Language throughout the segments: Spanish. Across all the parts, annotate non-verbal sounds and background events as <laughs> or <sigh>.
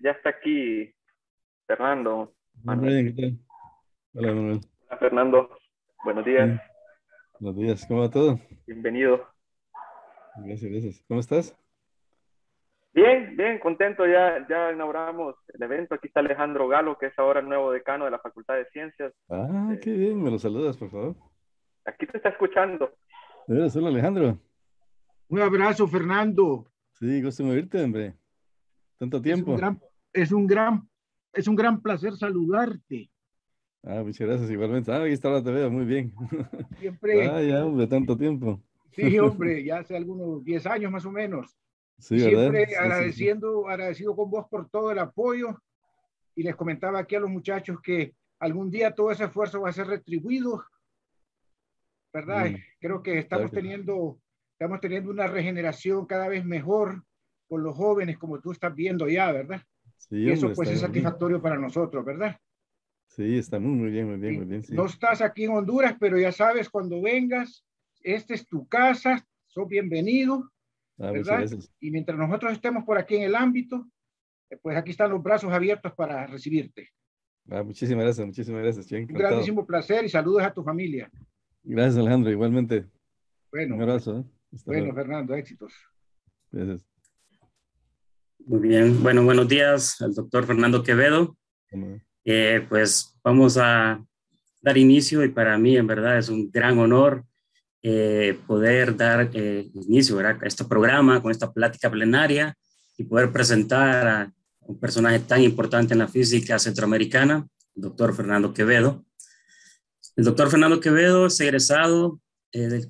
Ya, está aquí Fernando. Hola, Manuel. Hola, Fernando. Buenos días. Buenos días, ¿cómo va todo? Bienvenido. Gracias, gracias. ¿Cómo estás? Bien, bien, contento. Ya, inauguramos el evento. Aquí está Alejandro Galo, que es ahora el nuevo decano de la Facultad de Ciencias. Ah, eh, qué bien. Me lo saludas, por favor. Aquí te está escuchando. Hola, Alejandro. Un abrazo, Fernando. Sí, gusto en verte, hombre. Tanto tiempo. Es un gran, es un gran, placer saludarte. Ah, muchas gracias, igualmente. Ah, aquí está la TV, muy bien. Siempre. Ah, <laughs> ya, hombre, tanto tiempo. Sí, hombre, ya hace algunos 10 años más o menos. Sí, Siempre agradeciendo, agradecido con vos por todo el apoyo. Y les comentaba aquí a los muchachos que algún día todo ese esfuerzo va a ser retribuido. ¿Verdad? Mm. Creo que estamos teniendo, estamos teniendo una regeneración cada vez mejor los jóvenes, como tú estás viendo ya, ¿verdad? Sí, eso pues es satisfactorio para nosotros, ¿verdad? Sí, está muy, muy bien, muy bien, muy bien. No estás aquí en Honduras, pero ya sabes, cuando vengas, esta es tu casa, sos bienvenido, ah, Y mientras nosotros estemos por aquí en el ámbito, eh, pues aquí están los brazos abiertos para recibirte. Ah, muchísimas gracias, muchísimas gracias. Un grandísimo placer y saludos a tu familia. Gracias, Alejandro, igualmente. Bueno, un abrazo. ¿eh? bueno, Fernando, éxitos. Gracias. Muy bien, bueno, buenos días al doctor Fernando Quevedo. Eh, pues vamos a dar inicio y para mí en verdad es un gran honor eh, poder dar eh, inicio a este programa con esta plática plenaria y poder presentar a un personaje tan importante en la física centroamericana, el doctor Fernando Quevedo. El doctor Fernando Quevedo es egresado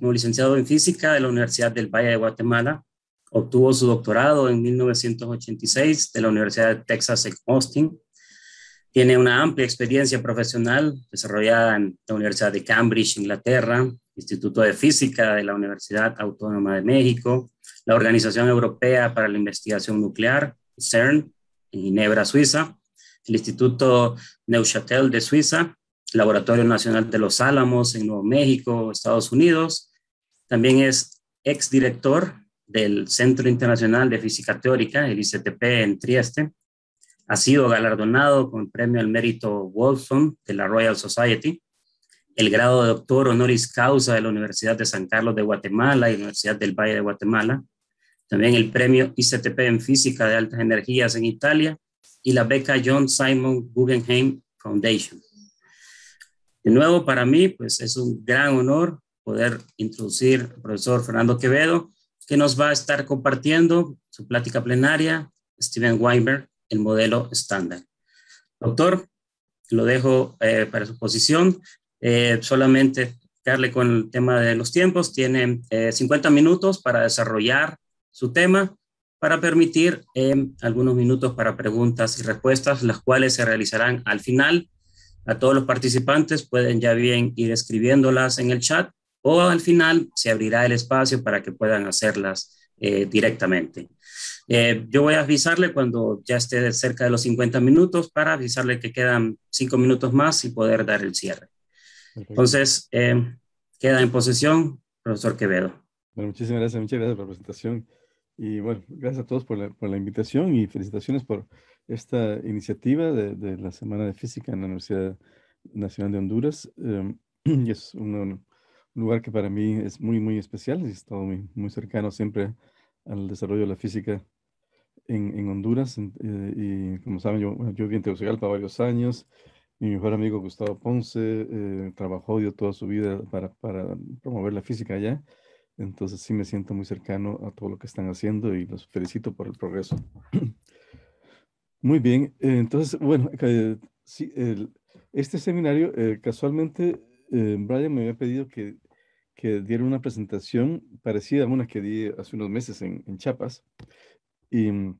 como licenciado en física de la Universidad del Valle de Guatemala Obtuvo su doctorado en 1986 de la Universidad de Texas en Austin. Tiene una amplia experiencia profesional desarrollada en la Universidad de Cambridge, Inglaterra, Instituto de Física de la Universidad Autónoma de México, la Organización Europea para la Investigación Nuclear, CERN, en Ginebra, Suiza, el Instituto Neuchâtel de Suiza, Laboratorio Nacional de los Álamos en Nuevo México, Estados Unidos. También es exdirector del Centro Internacional de Física Teórica, el ICTP, en Trieste. Ha sido galardonado con el premio al mérito Wolfson de la Royal Society, el grado de doctor honoris causa de la Universidad de San Carlos de Guatemala y la Universidad del Valle de Guatemala. También el premio ICTP en Física de Altas Energías en Italia y la beca John Simon Guggenheim Foundation. De nuevo, para mí, pues es un gran honor poder introducir al profesor Fernando Quevedo que nos va a estar compartiendo su plática plenaria, Steven Weinberg, el modelo estándar. Doctor, lo dejo eh, para su posición. Eh, solamente darle con el tema de los tiempos. Tiene 50 eh, minutos para desarrollar su tema, para permitir algunos minutos para preguntas y respuestas, las cuales se realizarán al final. A todos los participantes pueden ya bien ir escribiéndolas en el chat o al final se abrirá el espacio para que puedan hacerlas eh, directamente. Eh, yo voy a avisarle cuando ya esté cerca de los 50 minutos para avisarle que quedan 5 minutos más y poder dar el cierre. Entonces, eh, queda en posesión, profesor Quevedo. Bueno, muchísimas gracias, muchas gracias por la presentación. Y bueno, gracias a todos por la, invitación y felicitaciones por esta iniciativa de, la Semana de Física en la Universidad Nacional de Honduras. Em, <clears throat> es uno lugar que para mí es muy, muy especial. He estado muy, muy cercano siempre al desarrollo de la física en, en Honduras. Eh, y como saben, yo, yo viví en Tegucigalpa varios años. Mi mejor amigo Gustavo Ponce eh, trabajó dio toda su vida para, para, promover la física allá. Entonces sí me siento muy cercano a todo lo que están haciendo y los felicito por el progreso. <clears throat> Muy bien, eh, entonces, bueno, este seminario, casualmente, Brian me había pedido que que dieron una presentación parecida a una que di hace unos meses en, en Chiapas mm,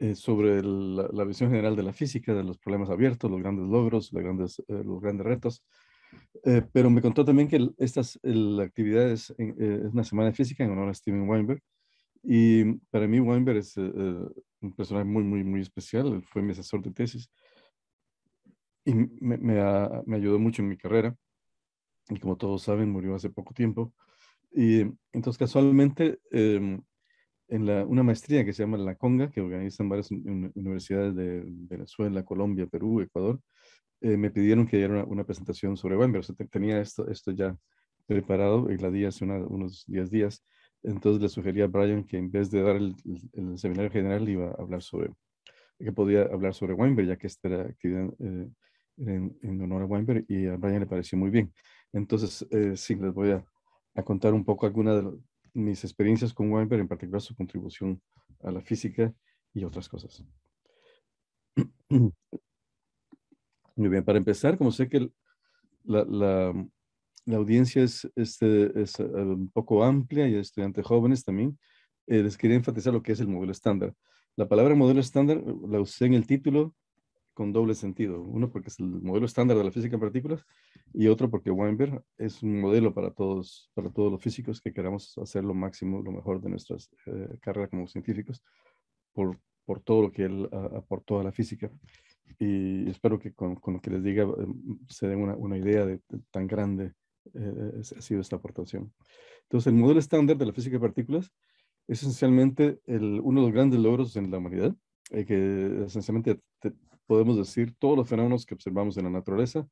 eh, sobre la, visión general de la física, de los problemas abiertos, los grandes logros, los grandes, eh, los grandes retos. Eh, pero me contó también que estas actividades es, una semana de física en honor a Steven Weinberg. Y mm, para mí Weinberg es un personaje muy, muy, muy especial. fue mi asesor de tesis y me ayudó mucho en mi carrera y como todos saben, murió hace poco tiempo. Y em, entonces casualmente em, en una maestría que se llama La Conga, que organizan varias universidades de Venezuela, Colombia, Perú, Ecuador, eh, me pidieron que diera una, presentación sobre Weinberg. tenía esto, esto ya preparado y la di hace unos 10 días. Entonces le sugerí a Brian que en vez de dar el, seminario general iba a hablar sobre, que podía hablar sobre Weinberg, ya que esta era actividad eh, en, en honor a Weinberg y a Brian le pareció muy bien. Entonces, eh, sí, les voy a, contar un poco algunas de mis experiencias con Weinberg, en particular su contribución a la física y otras cosas. <clears throat> Muy bien, para empezar, como sé que la, la, audiencia es, este, es eh, un poco amplia y estudiantes jóvenes también, eh, les quería enfatizar lo que es el modelo estándar. La palabra modelo estándar la usé en el título con doble sentido. Uno porque es el modelo estándar de la física de partículas y otro porque Weinberg es un modelo para todos, para todos los físicos que queramos hacer lo máximo, lo mejor de nuestras eh, carreras como científicos por, por, todo lo que él aportó a la física. Y espero que con, con lo que les diga em, se den una, una, idea de, tan grande eh, ha sido esta aportación. Entonces, el modelo estándar de la física de partículas es esencialmente el, uno de los grandes logros en la humanidad, eh, que esencialmente podemos decir, todos los fenómenos que observamos en la naturaleza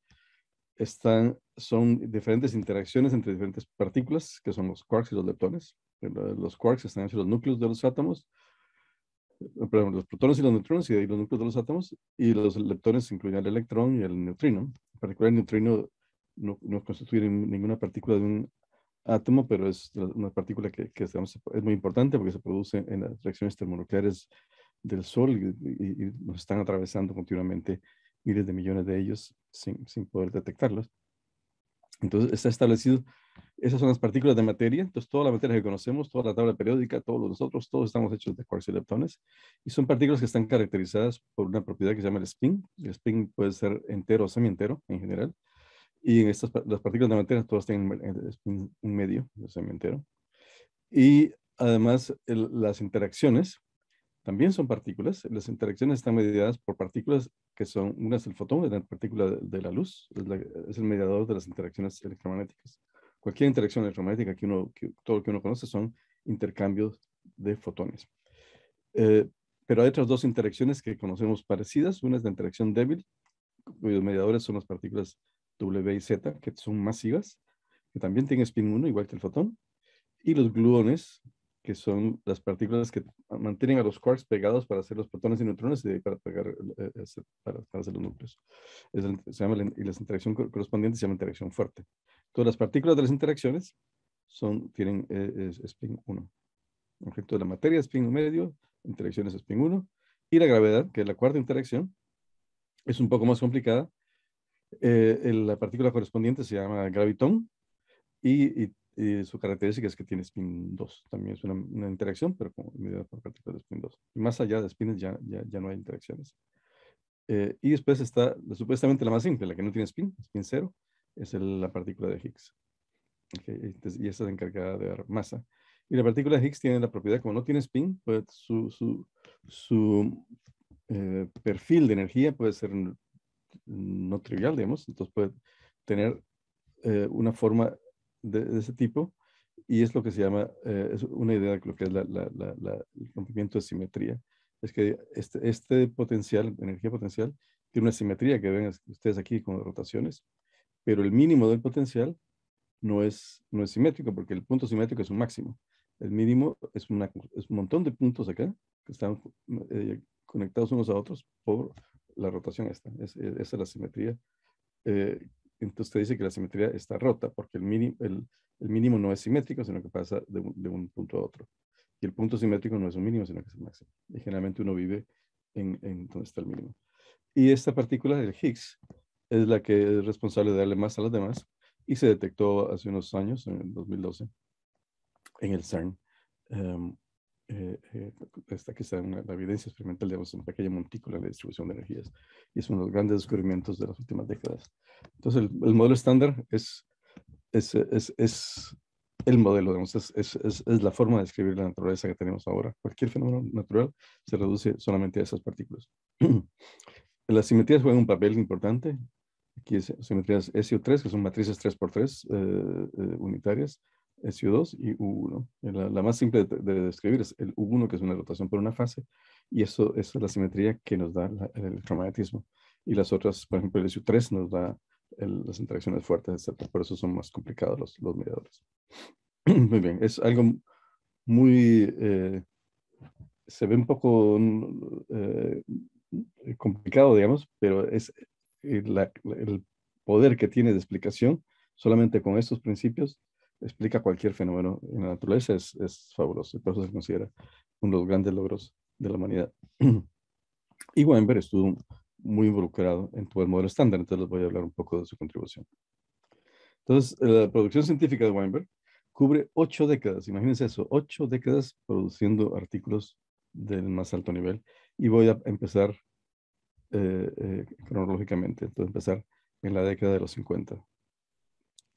están, son diferentes interacciones entre diferentes partículas, que son los quarks y los leptones. Eh, los quarks están entre los núcleos de los átomos, eh, perdón, los protones y los neutrones, y de ahí los núcleos de los átomos, y los leptones incluyen el electrón y el neutrino. En particular, el neutrino no, constituye ninguna partícula de un átomo, pero es una partícula que, es muy importante porque se produce en las reacciones termonucleares del sol y, nos están atravesando continuamente miles de millones de ellos sin, poder detectarlos. Entonces está establecido, esas son las partículas de materia, entonces toda la materia que conocemos, toda la tabla periódica, todos nosotros, todos estamos hechos de quarks y leptones, y son partículas que están caracterizadas por una propiedad que se llama el spin, el spin puede ser entero o semientero en general, y en estas las partículas de materia todas tienen un medio, el entero y además las interacciones también son partículas. Las interacciones están mediadas por partículas que son, unas del el fotón, es la partícula de, la luz, es, el mediador de las interacciones electromagnéticas. Cualquier interacción electromagnética que uno, todo lo que uno conoce son intercambios de fotones. Eh, pero hay otras dos interacciones que conocemos parecidas. Una es la interacción débil, cuyos mediadores son las partículas W y Z, que son masivas, que también tienen spin 1, igual que el fotón. Y los gluones, que son las partículas que mantienen a los quarks pegados para hacer los protones y neutrones y para, pegar, eh, eh, para, hacer los núcleos. se y las interacciones correspondientes se llama interacción fuerte. Todas las partículas de las interacciones son, tienen eh, spin 1. Objeto de la materia, spin medio, interacciones spin 1. Y la gravedad, que es la cuarta interacción, es un poco más complicada. la partícula correspondiente se llama gravitón y, y y su característica es que tiene spin 2. También es una, interacción, pero como medida por partícula de spin 2. Y más allá de spins ya, ya, no hay interacciones. Eh, y después está supuestamente la más simple, la que no tiene spin, spin 0, es la partícula de Higgs. y esa es encargada de dar masa. Y la partícula de Higgs tiene la propiedad, como no tiene spin, pues su, su, eh, perfil de energía puede ser no trivial, digamos, entonces puede tener eh, una forma de, ese tipo y es lo que se llama, eh, es una idea de lo que es el rompimiento de simetría. Es que este, este, potencial, energía potencial, tiene una simetría que ven ustedes aquí con rotaciones, pero el mínimo del potencial no es, no es simétrico porque el punto simétrico es un máximo. El mínimo es, un montón de puntos acá que están eh, conectados unos a otros por la rotación esta. Es, esa la simetría eh, entonces usted dice que la simetría está rota porque el mínimo, el, mínimo no es simétrico, sino que pasa de un, punto a otro. Y el punto simétrico no es un mínimo, sino que es el máximo. Y generalmente uno vive en, donde está el mínimo. Y esta partícula del Higgs es la que es responsable de darle más a las demás y se detectó hace unos años, en el 2012, en el CERN, em, eh, eh que está la evidencia experimental de una pequeña montícula de distribución de energías. Y es uno de los grandes descubrimientos de las últimas décadas. Entonces, el, modelo estándar es, es, es, es el modelo, digamos, es, es, la forma de describir la naturaleza que tenemos ahora. Cualquier fenómeno natural se reduce solamente a esas partículas. <clears throat> las simetrías juegan un papel importante. Aquí es simetrías SO3, que son matrices 3x3 eh, eh, unitarias SU2 y U1. Eh, la, más simple de, describir es el U1, que es una rotación por una fase, y eso, es la simetría que nos da el electromagnetismo. Y las otras, por ejemplo, el SU3 nos da las interacciones fuertes, etc. Por eso son más complicados los, los mediadores. <clears throat> muy bien, es algo muy... Eh, se ve un poco mm, eh, complicado, digamos, pero es el poder que tiene de explicación solamente con estos principios explica cualquier fenómeno en la naturaleza es, es fabuloso. por eso se considera uno de los grandes logros de la humanidad. <clears throat> y Weinberg estuvo muy involucrado en todo el modelo estándar, entonces les voy a hablar un poco de su contribución. Entonces, eh, la producción científica de Weinberg cubre ocho décadas, imagínense eso, ocho décadas produciendo artículos del más alto nivel. Y voy a empezar eh, eh, cronológicamente, entonces empezar en la década de los 50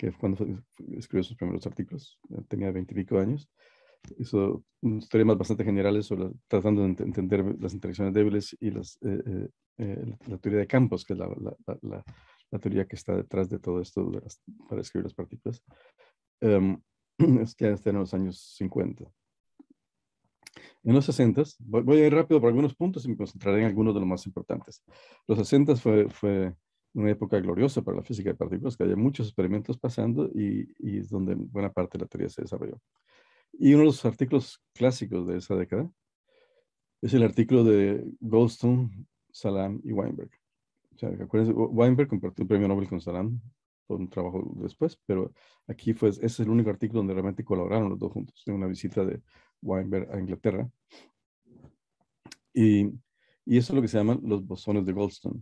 que cuando escribió sus primeros artículos, eh, tenía veintipico años, hizo unos temas bastante generales sobre, tratando de entender las interacciones débiles y eh, eh, la teoría de campos, que es la, teoría que está detrás de todo esto para escribir las partículas. Um, <clears throat> es que está en los años 50. En los 60, voy, voy a ir rápido por algunos puntos y me concentraré en algunos de los más importantes. Los 60 fue, fue una época gloriosa para la física de partículas, que había muchos experimentos pasando y, y, es donde buena parte de la teoría se desarrolló. Y uno de los artículos clásicos de esa década es el artículo de Goldstone, Salam y Weinberg. O sea, Weinberg compartió un premio Nobel con Salam por un trabajo después, pero aquí fue, ese es el único artículo donde realmente colaboraron los dos juntos, en una visita de Weinberg a Inglaterra. Y, y eso es lo que se llaman los bosones de Goldstone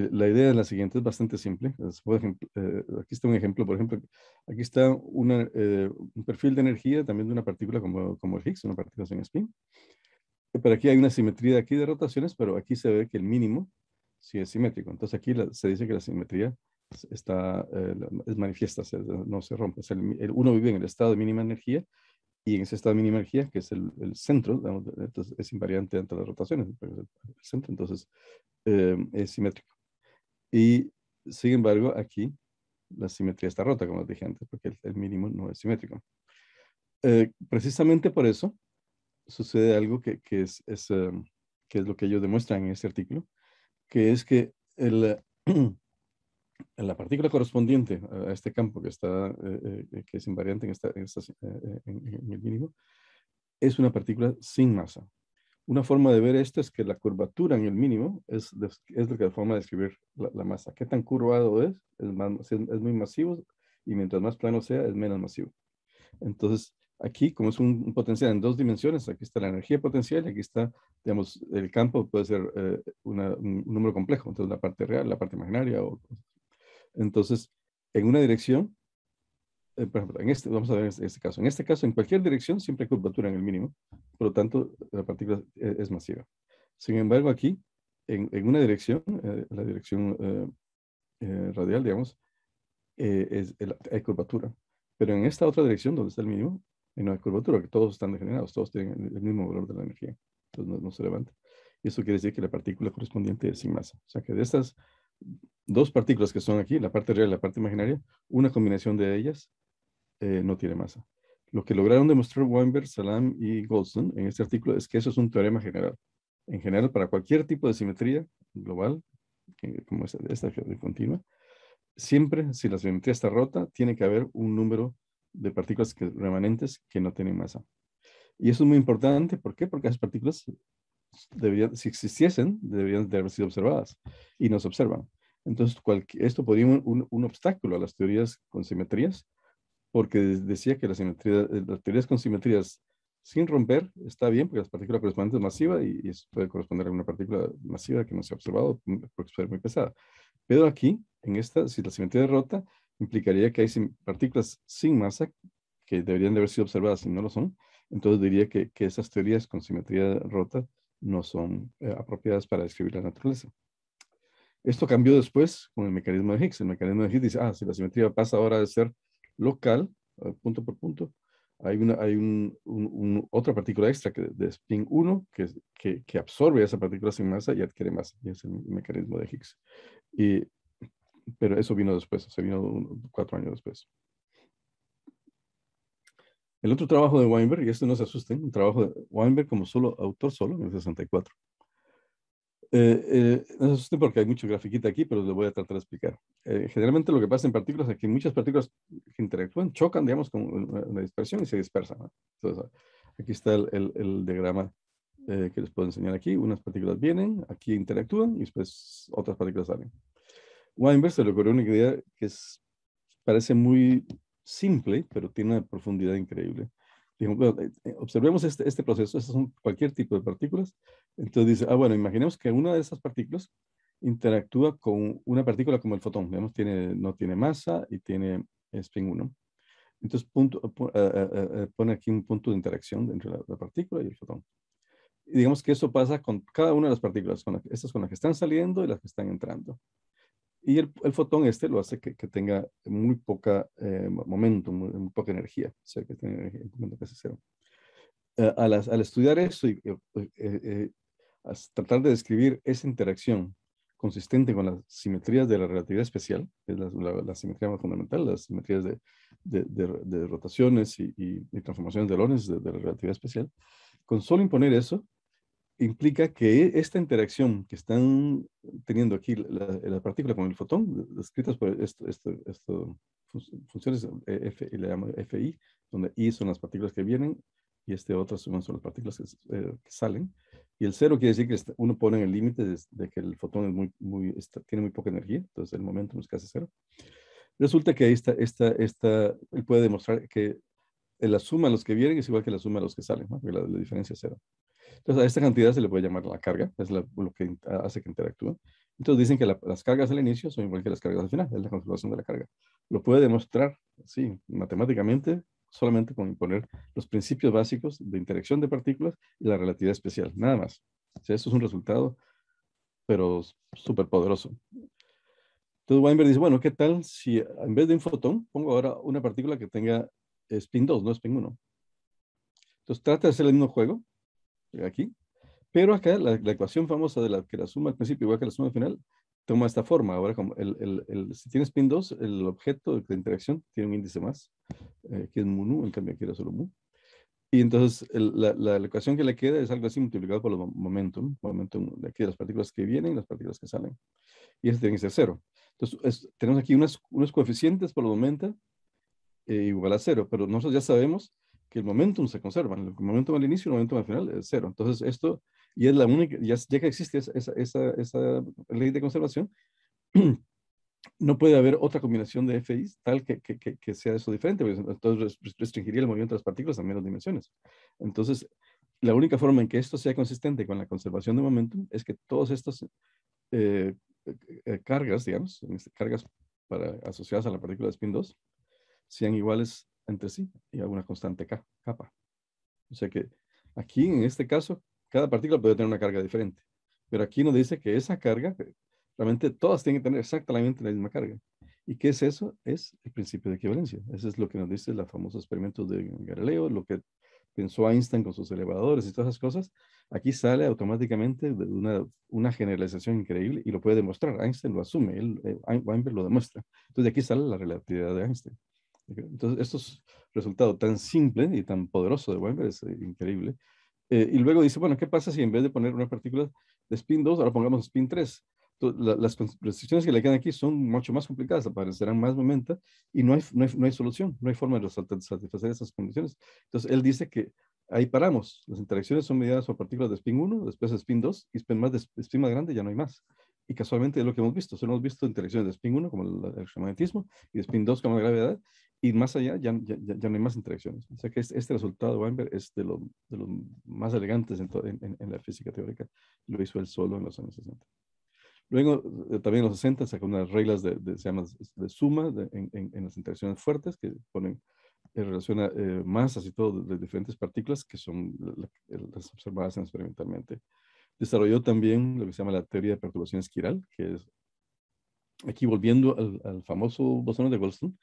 la idea es la siguiente, es bastante simple. Eh, aquí está un ejemplo, por ejemplo, aquí está eh, un perfil de energía también de una partícula como, como el Higgs, una partícula sin spin. Eh, pero aquí hay una simetría aquí de rotaciones, pero aquí se ve que el mínimo sí es simétrico. Entonces aquí se dice que la simetría está, es manifiesta, no se rompe. el, uno vive en el estado de mínima energía y en ese estado de mínima energía, que es el, centro, entonces es invariante ante las rotaciones, el centro entonces es simétrico. Y sin embargo, aquí la simetría está rota, como les dije antes, porque el, mínimo no es simétrico. Eh, precisamente por eso sucede algo eh, que, es, lo que ellos demuestran en este artículo, que es que el, <clears throat> la partícula correspondiente a este campo que, está, eh, que es invariante en, esta, en el mínimo es una partícula sin masa. Una forma de ver esto es que la curvatura en el mínimo es, es la forma de describir la, masa. ¿Qué tan curvado es? Es, muy masivo y mientras más plano sea, es menos masivo. Entonces, aquí, como es un, potencial en dos dimensiones, aquí está la energía potencial y aquí está, digamos, el campo puede ser eh, un, número complejo, entonces la parte real, la parte imaginaria. O, entonces, en una dirección, eh, en este, vamos a ver este, este caso. En este caso, en cualquier dirección siempre hay curvatura en el mínimo, por lo tanto, la partícula e, es, masiva. Sin embargo, aquí, en, una dirección, eh, la dirección eh, radial, digamos, es, hay curvatura. Pero en esta otra dirección, donde está el mínimo, no hay curvatura, porque todos están degenerados, todos tienen el, mismo valor de la energía, entonces no, no se levanta. Y eso quiere decir que la partícula correspondiente es sin masa. O sea que de estas dos partículas que son aquí, la parte real y la parte imaginaria, una combinación de ellas eh, no tiene masa. Lo que lograron demostrar Weinberg, Salam y Goldstone en este artículo es que eso es un teorema general. En general, para cualquier tipo de simetría global, eh, como esta, esta continua, siempre si la simetría está rota, tiene que haber un número de partículas que, remanentes que no tienen masa. Y eso es muy importante, ¿por qué? Porque esas partículas, si existiesen, deberían haber sido observadas y no se observan. Entonces, esto podría ser un, obstáculo a las teorías con simetrías porque decía que las, eh, las teorías con simetrías sin romper está bien, porque las partículas correspondientes es masiva y, eso puede corresponder a una partícula masiva que no se ha observado mm, porque puede muy pesada. Pero aquí, en esta, si la simetría es rota, implicaría que hay partículas sin masa que deberían de haber sido observadas y no lo son. Entonces diría que, esas teorías con simetría rota no son eh, apropiadas para describir la naturaleza. Esto cambió después con el mecanismo de Higgs. El mecanismo de Higgs dice, ah, si la simetría pasa ahora de ser local, punto por punto, hay, una, hay otra partícula extra que, de spin 1 que, que, absorbe esa partícula sin masa y adquiere masa. Y es el mecanismo de Higgs. pero eso vino después, se vino cuatro años después. El otro trabajo de Weinberg, y esto no se asusten, un trabajo de Weinberg como solo autor solo en el 64. Eh, eh, no se porque hay mucho grafiquita aquí, pero lo voy a tratar de explicar. Eh, generalmente lo que pasa en partículas es que muchas partículas que interactúan chocan, digamos, con una dispersión y se dispersan. Entonces, aquí está el, diagrama eh, que les puedo enseñar aquí. Unas partículas vienen, aquí interactúan y después otras partículas salen. Weinberg se le ocurrió una idea que es, parece muy simple, pero tiene una profundidad increíble. Eh, eh, observemos este, este proceso, estos son cualquier tipo de partículas. Entonces dice, ah, bueno, imaginemos que una de esas partículas interactúa con una partícula como el fotón. Vemos, tiene, no tiene masa y tiene spin 1. Entonces eh, pone aquí un punto de interacción entre la, partícula y el fotón. Y digamos que eso pasa con cada una de las partículas, estas con las que están saliendo y las que están entrando. Y el, fotón este lo hace que, tenga muy poca eh, momento, muy, poca energía, o sea, que tiene energía, momento casi cero. Eh, al, estudiar eso y eh, tratar de describir esa interacción consistente con las simetrías de la relatividad especial, que es la, simetría más fundamental, las simetrías de, rotaciones y, transformaciones de Lorentz de, la relatividad especial, con solo imponer eso, implica que esta interacción que están teniendo aquí la, partícula con el fotón, descritas por estas funciones eh, F, le llamo FI, donde I son las partículas que vienen y este otro son las partículas eh, que, salen. Y el cero quiere decir que este, uno pone en el límite de, que el fotón es muy, muy, este, tiene muy poca energía, entonces el momento es casi cero. Resulta que ahí esta, esta, él puede demostrar que la suma de los que vienen es igual que la suma de los que salen, la, la diferencia es cero. Entonces, a esta cantidad se le puede llamar la carga, es lo que hace que interactúe. Entonces, dicen que las cargas al inicio son igual que las cargas al final, es la conservación de la carga. Lo puede demostrar, sí, matemáticamente, solamente con imponer los principios básicos de interacción de partículas y la relatividad especial, nada más. O sea, es un resultado, pero súper poderoso. Entonces Weinberg dice, bueno, ¿qué tal si en vez de un fotón pongo ahora una partícula que tenga spin 2, no spin 1? Entonces trata de hacer el mismo juego, aquí, pero acá la, ecuación famosa de la que la suma al principio igual que la suma al final toma esta forma. Ahora, como el, el, si tienes pin 2, el objeto de interacción tiene un índice más, eh, que es mu nu, en cambio aquí era solo mu. Y entonces la, la, ecuación que le queda es algo así multiplicado por el momentum, momento de aquí las partículas que vienen y las partículas que salen. Y eso este tiene que ser cero. Entonces tenemos aquí unos coeficientes por el momento eh, igual a cero, pero nosotros ya sabemos que el momentum se conserva, el momentum al inicio y el momentum al final es cero. Entonces esto, y es la única, ya, ya que existe esa, esa, esa, ley de conservación, <clears throat> no puede haber otra combinación de FIs tal que, que, que, sea eso diferente, entonces restringiría el movimiento de las partículas a menos dimensiones. Entonces, la única forma en que esto sea consistente con la conservación de momentum es que todas estas eh, eh, cargas, digamos, cargas para, asociadas a la partícula de spin 2, sean iguales entre sí y alguna constante k, kappa. O sea que aquí, en este caso, cada partícula puede tener una carga diferente. Pero aquí nos dice que esa carga, eh, realmente todas tienen que tener exactamente la misma carga. ¿Y qué es eso? Es el principio de equivalencia. Eso es lo que nos dice el famoso experimento de Galileo, lo que pensó Einstein con sus elevadores y todas esas cosas. Aquí sale automáticamente de una, generalización increíble y lo puede demostrar. Einstein lo asume, él, eh, Weinberg lo demuestra. Entonces de aquí sale la relatividad de Einstein. Entonces, esto es resultado tan simple y tan poderoso de Weinberg, es eh, increíble. Eh, y luego dice, bueno, ¿qué pasa si en vez de poner una partícula de spin 2, ahora pongamos spin 3? las restricciones que le quedan aquí son mucho más complicadas, aparecerán más momentos y no hay, no hay, solución, no hay forma de satisfacer esas condiciones. Entonces, él dice que ahí paramos. Las interacciones son mediadas por partículas de spin 1, después de spin 2 y spin más, de, spin más grande ya no hay más. Y casualmente es lo que hemos visto. Solo hemos visto interacciones de spin 1 como el, electromagnetismo y de spin 2 como la gravedad y más allá ya, ya, ya, no hay más interacciones. O sea que este, este resultado de Weinberg es de, los más elegantes en, en, la física teórica. Lo hizo él solo en los años 60. Luego, eh, también en los 60 sacó unas reglas de, se de suma en, en, las interacciones fuertes que ponen en eh, relación a eh, masas y todo de, diferentes partículas que son las observadas experimentalmente. Desarrolló también lo que se llama la teoría de perturbación esquiral, que es aquí volviendo al, al famoso bosón de Goldstone,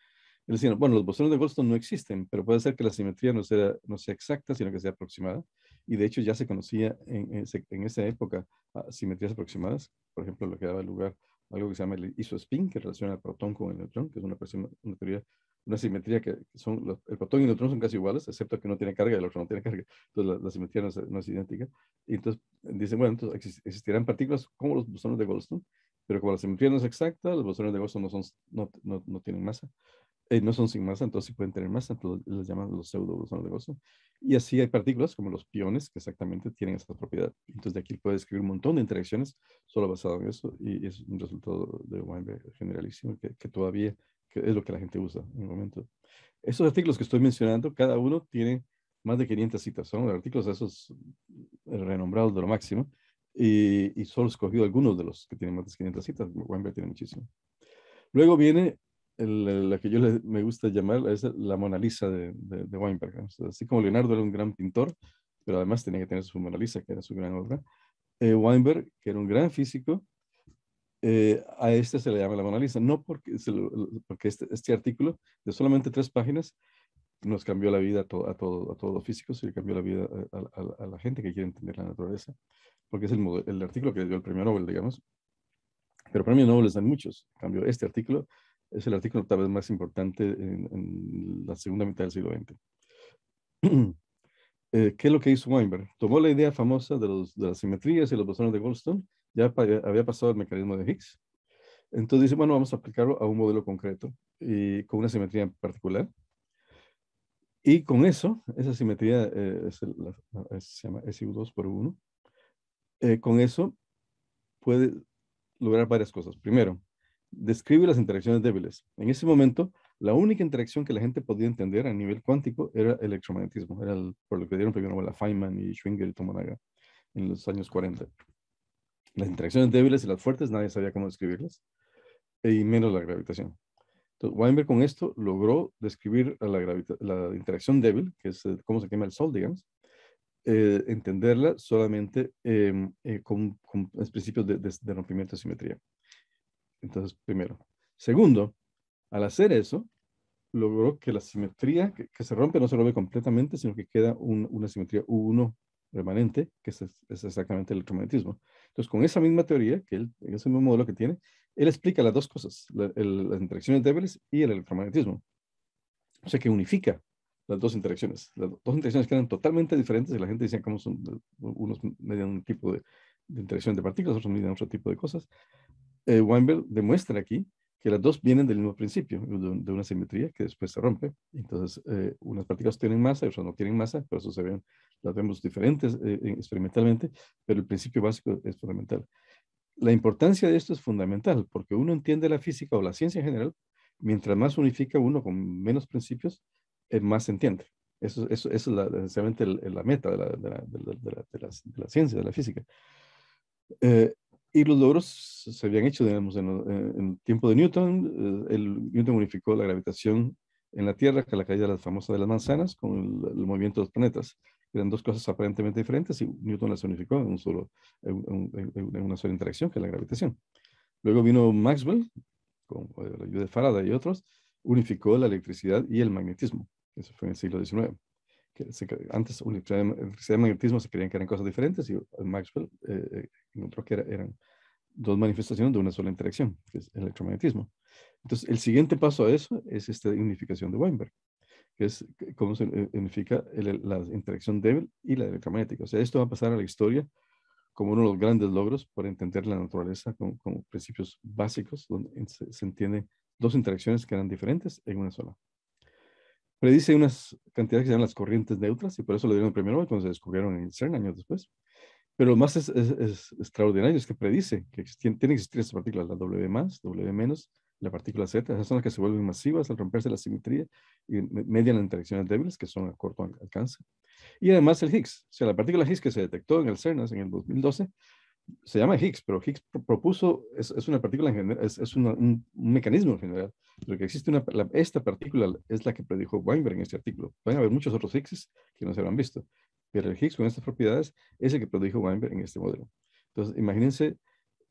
bueno, los bosones de Goldstone no existen, pero puede ser que la simetría no sea, no sea exacta, sino que sea aproximada. Y de hecho ya se conocía en, en, esa época a ah, simetrías aproximadas, por ejemplo, lo que daba lugar a algo que se llama el isospin, que relaciona el protón con el neutrón, que es una, una teoría una simetría que son el protón y el neutrón son casi iguales, excepto que uno tiene carga y el otro no tiene carga. Entonces la, la simetría no es, idéntica. Y entonces dicen, bueno, entonces existirán partículas como los bosones de Goldstone, pero como la simetría no es exacta, los bosones de Goldstone no, son, no, no, no tienen masa. Eh, no son sin masa, entonces sí pueden tener masa, entonces las llaman los pseudo de gozo. Y así hay partículas como los piones que exactamente tienen esa propiedad. Entonces de aquí puedes escribir un montón de interacciones solo basado en eso y es un resultado de Weinberg generalísimo que, que todavía es lo que la gente usa en el momento. Esos artículos que estoy mencionando, cada uno tiene más de 500 citas. Son artículos esos renombrados de lo máximo. Y, y, solo escogido algunos de los que tienen más de 500 citas. Weinberg tiene muchísimo. Luego viene la que yo le, me gusta llamar es la Mona Lisa de, Weinberg. así como Leonardo era un gran pintor, pero además tenía que tener su Mona Lisa, que era su gran obra. Eh, Weinberg, que era un gran físico, eh, a este se le llama la Mona Lisa, no porque, porque este, este, artículo de solamente tres páginas nos cambió la vida a, a, todos los físicos y cambió la vida a, la gente que quiere entender la naturaleza, porque es el, artículo que dio el premio Nobel, digamos. Pero premio Nobel dan muchos. cambió cambio, este artículo es el artículo tal vez más importante en, la segunda mitad del siglo XX. <clears throat> Eh, ¿Qué es lo que hizo Weinberg? Tomó la idea famosa de, las simetrías y los bosones de Goldstone, ya había pasado el mecanismo de Higgs. Entonces dice, bueno, vamos a aplicarlo a un modelo concreto y con una simetría en particular. Y con eso, esa simetría eh, es se llama SU2 por 1. Eh, con eso puede lograr varias cosas. Primero, describe las interacciones débiles. En ese momento, la única interacción que la gente podía entender a nivel cuántico era el electromagnetismo, era por lo que dieron primero a Feynman y Schwinger y Tomonaga en los años 40. Las interacciones débiles y las fuertes nadie sabía cómo describirlas, y menos la gravitación. Entonces, Weinberg con esto logró describir la, interacción débil, que es eh, cómo se llama el sol, digamos, eh, entenderla solamente em, eh, con, principios de rompimiento de simetría. Entonces, primero. Segundo, al hacer eso, logró que la simetría que, se rompe no se rompe completamente, sino que queda una simetría U1 permanente, que es, exactamente el electromagnetismo. Entonces, con esa misma teoría, que es ese mismo modelo que tiene, él explica las dos cosas, la, las interacciones débiles y el electromagnetismo. O sea, que unifica las dos interacciones. Las dos interacciones quedan eran totalmente diferentes y la gente decía cómo unos median un tipo de, de interacción de partículas, otros median otro tipo de cosas. Eh, Weinberg demuestra aquí que las dos vienen del mismo principio, de, una simetría que después se rompe. Entonces, eh, unas partículas tienen masa y otras no tienen masa, pero eso se ve las vemos diferentes eh, experimentalmente, pero el principio básico es fundamental. La importancia de esto es fundamental, porque uno entiende la física o la ciencia en general, mientras más unifica uno con menos principios, más se entiende. Eso, es la, la, meta de la, ciencia, de la física y los logros se habían hecho, digamos, en, el eh, tiempo de Newton. Eh, el, Newton unificó la gravitación en la Tierra, que la caída de las famosa de las manzanas, con el, movimiento de los planetas. Eran dos cosas aparentemente diferentes y Newton las unificó en, una sola interacción, que es la gravitación. Luego vino Maxwell, con la ayuda de Faraday y otros, unificó la electricidad y el magnetismo. Eso fue en el siglo XIX antes electricidad y magnetismo se creían que eran cosas diferentes y eh, Maxwell eh, eh, encontró que eran dos manifestaciones de una sola interacción, que es el electromagnetismo. Entonces, el siguiente paso a eso es esta unificación de Weinberg, que es cómo se unifica la interacción débil y la electromagnética. O sea, esto va a pasar a la historia como uno de los grandes logros para entender la naturaleza con, principios básicos, donde se, se entienden dos interacciones que eran diferentes en una sola predice unas cantidades que se llaman las corrientes neutras y por eso lo dieron el primer cuando se descubrieron en el CERN años después. Pero lo más extraordinario es que predice que tiene tienen que existir estas partículas, la W más, W menos, la partícula Z, esas son las que se vuelven masivas al romperse la simetría y median las interacciones débiles que son a corto alcance. Y además el Higgs, o sea, la partícula Higgs que se detectó en el CERN en el 2012 se llama Higgs, pero Higgs propuso, es, una partícula en general, es, un, mecanismo en general, pero que existe una, esta partícula es la que predijo Weinberg en este artículo. Van a haber muchos otros Higgs que no se habrán visto, pero el Higgs con estas propiedades es el que predijo Weinberg en este modelo. Entonces, imagínense,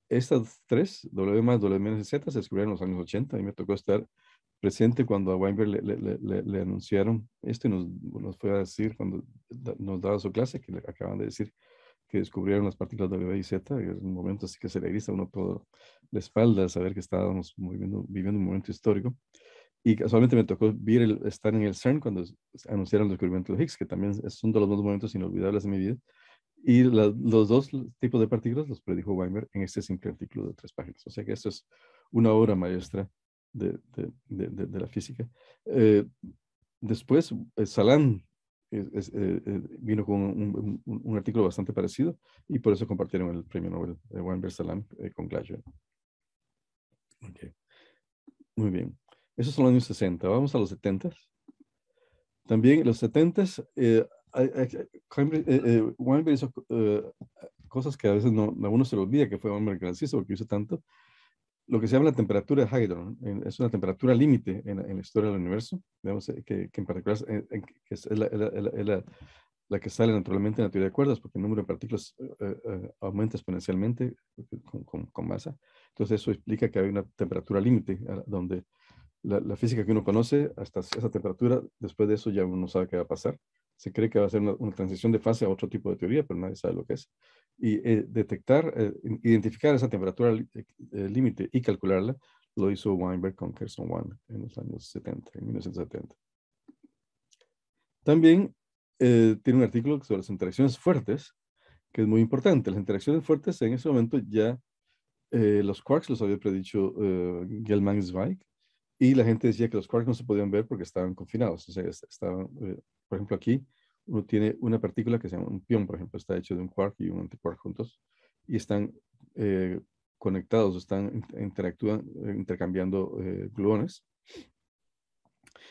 estas tres, W más W menos Z, se descubrieron en los años 80 y me tocó estar presente cuando a Weinberg le, anunciaron esto y nos, nos, fue a decir cuando nos daba su clase, que le acaban de decir que descubrieron las partículas W y Z, es un momento así que se le a uno todo la espalda saber que estábamos viviendo, viviendo un momento histórico. Y casualmente me tocó estar en el CERN cuando anunciaron el descubrimiento de Higgs, que también es uno de los dos momentos inolvidables de mi vida. Y los dos tipos de partículas los predijo Weimar en este simple artículo de tres páginas. O sea que esto es una obra maestra de, de, de, la física. Eh, después, eh, Salán eh, eh, vino con un, artículo bastante parecido y por eso compartieron el premio Nobel de Weinberg Salam con Glasgow. Muy bien. Esos son los años 60. Vamos a los 70. También los 70, eh, eh hizo cosas que a veces no, a uno se le olvida que fue Weinberg que porque hizo tanto lo que se llama la temperatura de Hydro, es una temperatura límite en, la historia del universo, digamos, eh, que, que en particular es eh, la, la, que sale naturalmente en la teoría de cuerdas, porque el número de partículas eh, aumenta exponencialmente con, con, con, masa. Entonces eso explica que hay una temperatura límite donde la, física que uno conoce hasta esa temperatura, después de eso ya uno sabe qué va a pasar se cree que va a ser una, transición de fase a otro tipo de teoría, pero nadie sabe lo que es. Y eh, detectar, eh, identificar esa temperatura eh, límite y calcularla, lo hizo Weinberg con Gerson 1 en los años 70, en 1970. También tiene un artículo sobre las interacciones fuertes, que es muy importante. Las interacciones fuertes en ese momento ya los quarks los había predicho Gell-Mann-Zweig y la gente decía que los quarks no se podían ver porque estaban confinados, o sea, estaban por ejemplo, aquí uno tiene una partícula que se llama un pión, por ejemplo, está hecho de un quark y un antiquark juntos y están eh, conectados, están interactúan, eh, intercambiando eh, gluones.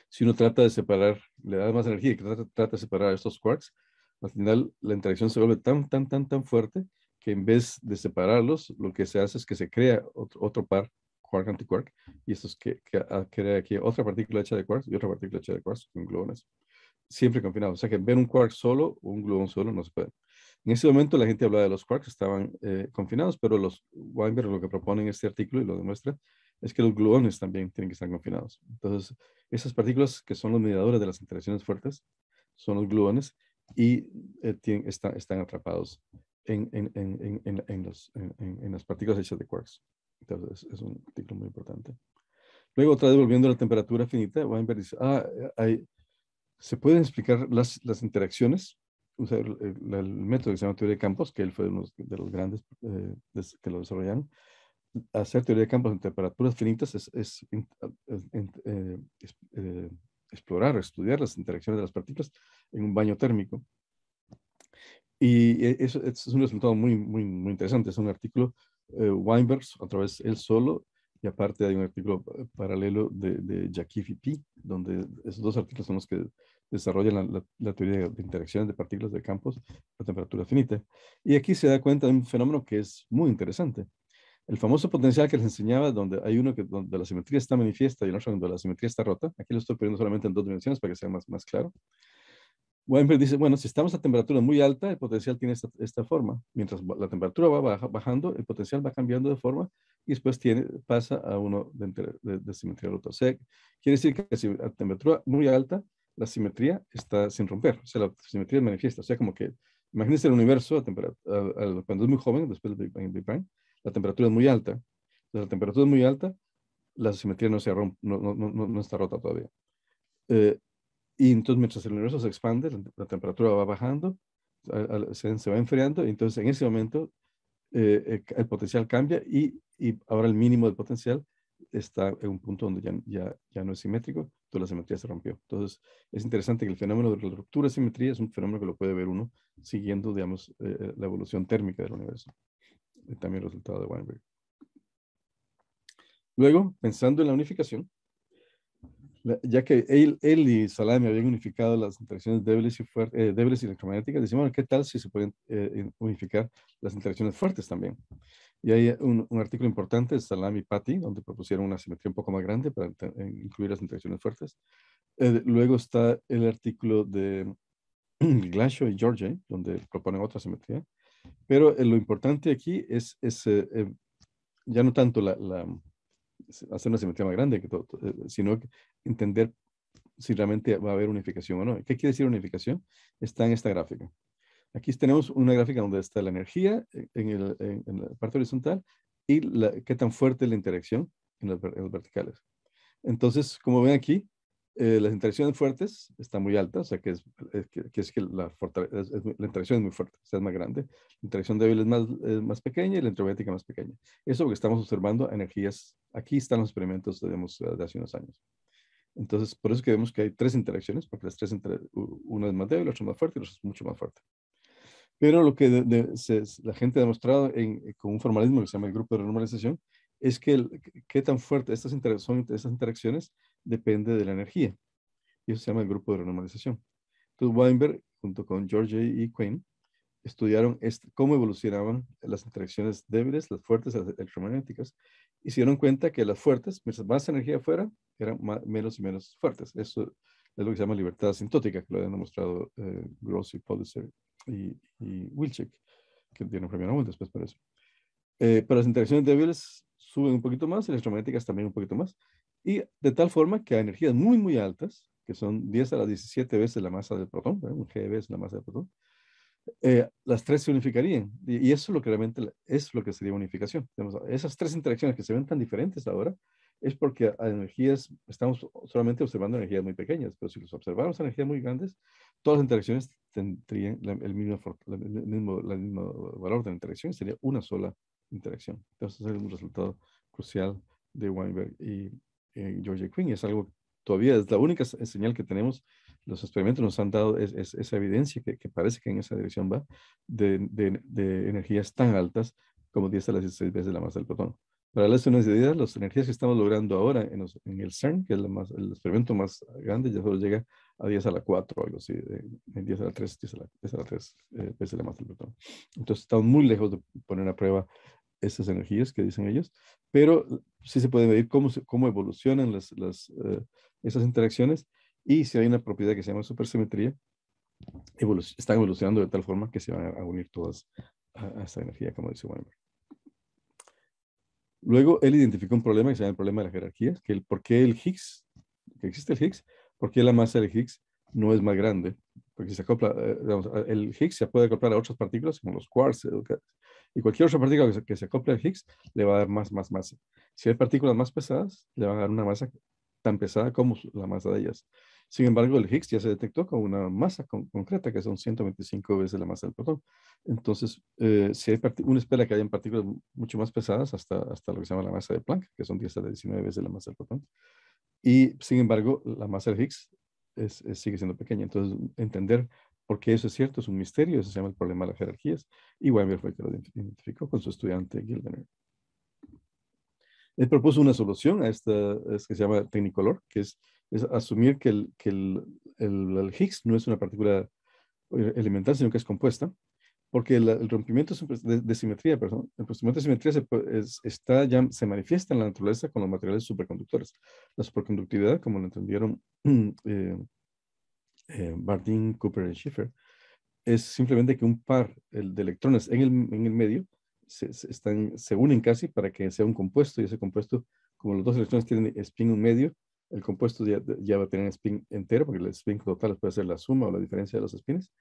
Si uno trata de separar, le da más energía y trata, de separar estos quarks, al final la interacción se vuelve tan, tan, tan, tan fuerte que en vez de separarlos, lo que se hace es que se crea otro, otro par quark antiquark y esto es que, que, ah, crea aquí otra partícula hecha de quarks y otra partícula hecha de quarks con gluones siempre confinados. O sea que ver un quark solo o un gluón solo no se puede. En ese momento la gente hablaba de los quarks, estaban eh, confinados, pero los Weinberg lo que proponen en este artículo y lo demuestra es que los gluones también tienen que estar confinados. Entonces, esas partículas que son los mediadores de las interacciones fuertes son los gluones y eh, están atrapados en, en, en, las partículas hechas de quarks. Entonces, es un artículo muy importante. Luego, otra vez, volviendo a la temperatura finita, Weinberg dice, ah, hay, ¿Se pueden explicar las, las interacciones? Usar el, método que se llama teoría de campos, que él fue uno de los grandes eh, que lo desarrollaron. Hacer teoría de campos en temperaturas finitas es, es, eh, eh, explorar, estudiar las interacciones de las partículas en un baño térmico. Y eso, es un resultado muy, muy, muy interesante. Es un artículo Weinberg Weinberg, través de él solo, y aparte hay un artículo eh, paralelo de, de y Pi, donde esos dos artículos son los que desarrollan la, teoría de interacciones de partículas de campos a temperatura finita. Y aquí se da cuenta de un fenómeno que es muy interesante. El famoso potencial que les enseñaba, donde hay uno que, donde la simetría está manifiesta y el otro donde la simetría está rota. Aquí lo estoy poniendo solamente en dos dimensiones para que sea más, más claro. Weinberg dice, bueno, si estamos a temperatura muy alta, el potencial tiene esta, forma. Mientras la temperatura va bajando, el potencial va cambiando de forma y después tiene, pasa a uno de, simetría rota. O sea, quiere decir que si a temperatura muy alta, la simetría está sin romper. O sea, la simetría manifiesta. O sea, como que, imagínense el universo cuando es muy joven, después del Big, Bang, la temperatura es muy alta. Entonces, la temperatura es muy alta, la simetría no, se romp, no, no, no, no, está rota todavía. Eh, y entonces mientras el universo se expande, la, temperatura va bajando, se, va enfriando, y entonces en ese momento eh, eh, el potencial cambia y, y, ahora el mínimo del potencial está en un punto donde ya, ya, ya no es simétrico, toda la simetría se rompió. Entonces es interesante que el fenómeno de la ruptura de simetría es un fenómeno que lo puede ver uno siguiendo, digamos, eh, la evolución térmica del universo. también el resultado de Weinberg. Luego, pensando en la unificación, ya que él, él, y Salami habían unificado las interacciones débiles y, fuertes, eh, débiles y electromagnéticas, decimos, bueno, ¿qué tal si se pueden eh, unificar las interacciones fuertes también? Y hay un, artículo importante de Salami y Patti, donde propusieron una simetría un poco más grande para eh, incluir las interacciones fuertes. luego está el artículo de <clears throat> Glashow y George, donde proponen otra simetría. Pero lo importante aquí es, ya no tanto la, hacer una simetría más grande, sino que entender si realmente va a haber unificación o no. ¿Qué quiere decir unificación? Está en esta gráfica. Aquí tenemos una gráfica donde está la energía eh, en, la parte horizontal y qué tan fuerte es la interacción en los, verticales. Entonces, como ven aquí, eh, las interacciones fuertes están muy altas, o sea que es, que, la, interacción es muy fuerte, o sea, es más grande. La interacción débil es más, pequeña y la es más pequeña. Eso lo que estamos observando energías. Aquí están los experimentos eh, de hace unos años. Entonces, por eso que vemos que hay tres interacciones, porque las tres, entre, una es más débil, otra más fuerte y otra es mucho más fuerte. Pero lo que la gente ha demostrado eh, con un formalismo que se llama el grupo de renormalización es que qué tan fuerte estas, son, estas interacciones depende de la energía. Y eso se llama el grupo de renormalización. Entonces, Weinberg, junto con George y e. Quinn, estudiaron cómo evolucionaban las interacciones débiles, las fuertes, las electromagnéticas, y se dieron cuenta que las fuertes, mientras más energía fuera, eran menos y menos fuertes. Eso es lo que se llama libertad asintótica, que lo han demostrado eh, Gross y Pulitzer y, y Wilczek, que tiene un premio Nobel después por eso. Eh, pero las interacciones débiles suben un poquito más, las electromagnéticas también un poquito más, y de tal forma que a energías muy, muy altas, que son 10 a las 17 veces la masa del protón, un GeV es la masa del protón, eh, las tres se unificarían. Y, eso es lo que realmente es lo que sería unificación. esas tres interacciones que se ven tan diferentes ahora es porque a energías, estamos solamente observando energías muy pequeñas, pero si los observamos energías muy grandes, todas las interacciones tendrían el, mismo, valor de la interacción, sería una sola interacción. Entonces es un resultado crucial de Weinberg y, eh, George Quinn, es algo todavía es la única señal que tenemos los experimentos nos han dado esa evidencia que, parece que en esa dirección va, de, energías tan altas como 10 a las 16 veces la masa del protón. Para darles de ideas, las energías que estamos logrando ahora en, el CERN, que es el experimento más grande, ya solo llega a 10 a la 4, algo así, en 10 a la 3, 10 a la, 3 eh, veces la masa del protón. Entonces, estamos muy lejos de poner a prueba esas energías que dicen ellos, pero sí se puede medir cómo, cómo evolucionan las, eh, esas interacciones y si hay una propiedad que se llama supersimetría, están evolucionando de tal forma que se van a unir todas a, esta energía, como dice Weinberg. Luego él identificó un problema que se llama el problema de las jerarquías, que el por qué el Higgs, que existe el Higgs, por qué la masa del Higgs no es más grande, porque se acopla, eh, el Higgs se puede acoplar a otras partículas como los quarks y cualquier otra partícula que se, que acople al Higgs le va a dar más, más masa. Si hay partículas más pesadas, le van a dar una masa tan pesada como la masa de ellas. Sin embargo, el Higgs ya se detectó con una masa concreta, que son 125 veces la masa del protón. Entonces, eh, si hay uno espera que hayan partículas mucho más pesadas, hasta, hasta lo que se llama la masa de Planck, que son 10 a 19 veces la masa del protón. Y, sin embargo, la masa del Higgs sigue siendo pequeña. Entonces, entender por qué eso es cierto es un misterio, eso se llama el problema de las jerarquías. Y Weinberg fue el que lo identificó con su estudiante Gildener. Él propuso una solución a esta, que se llama tecnicolor, que es es asumir que, el, que el, el, Higgs no es una partícula eh, elemental, sino que es compuesta, porque el, rompimiento de, simetría, perdón, el rompimiento de simetría se, está ya, se manifiesta en la naturaleza con los materiales superconductores. La superconductividad, como lo entendieron <clears throat> eh, eh, Bardeen, Cooper y Schiffer, es simplemente que un par de electrones en el, en el medio se, están, unen casi para que sea un compuesto y ese compuesto, como los dos electrones tienen spin un medio, el compuesto ya, va a tener spin entero, porque el spin total puede ser la suma o la diferencia de los spins,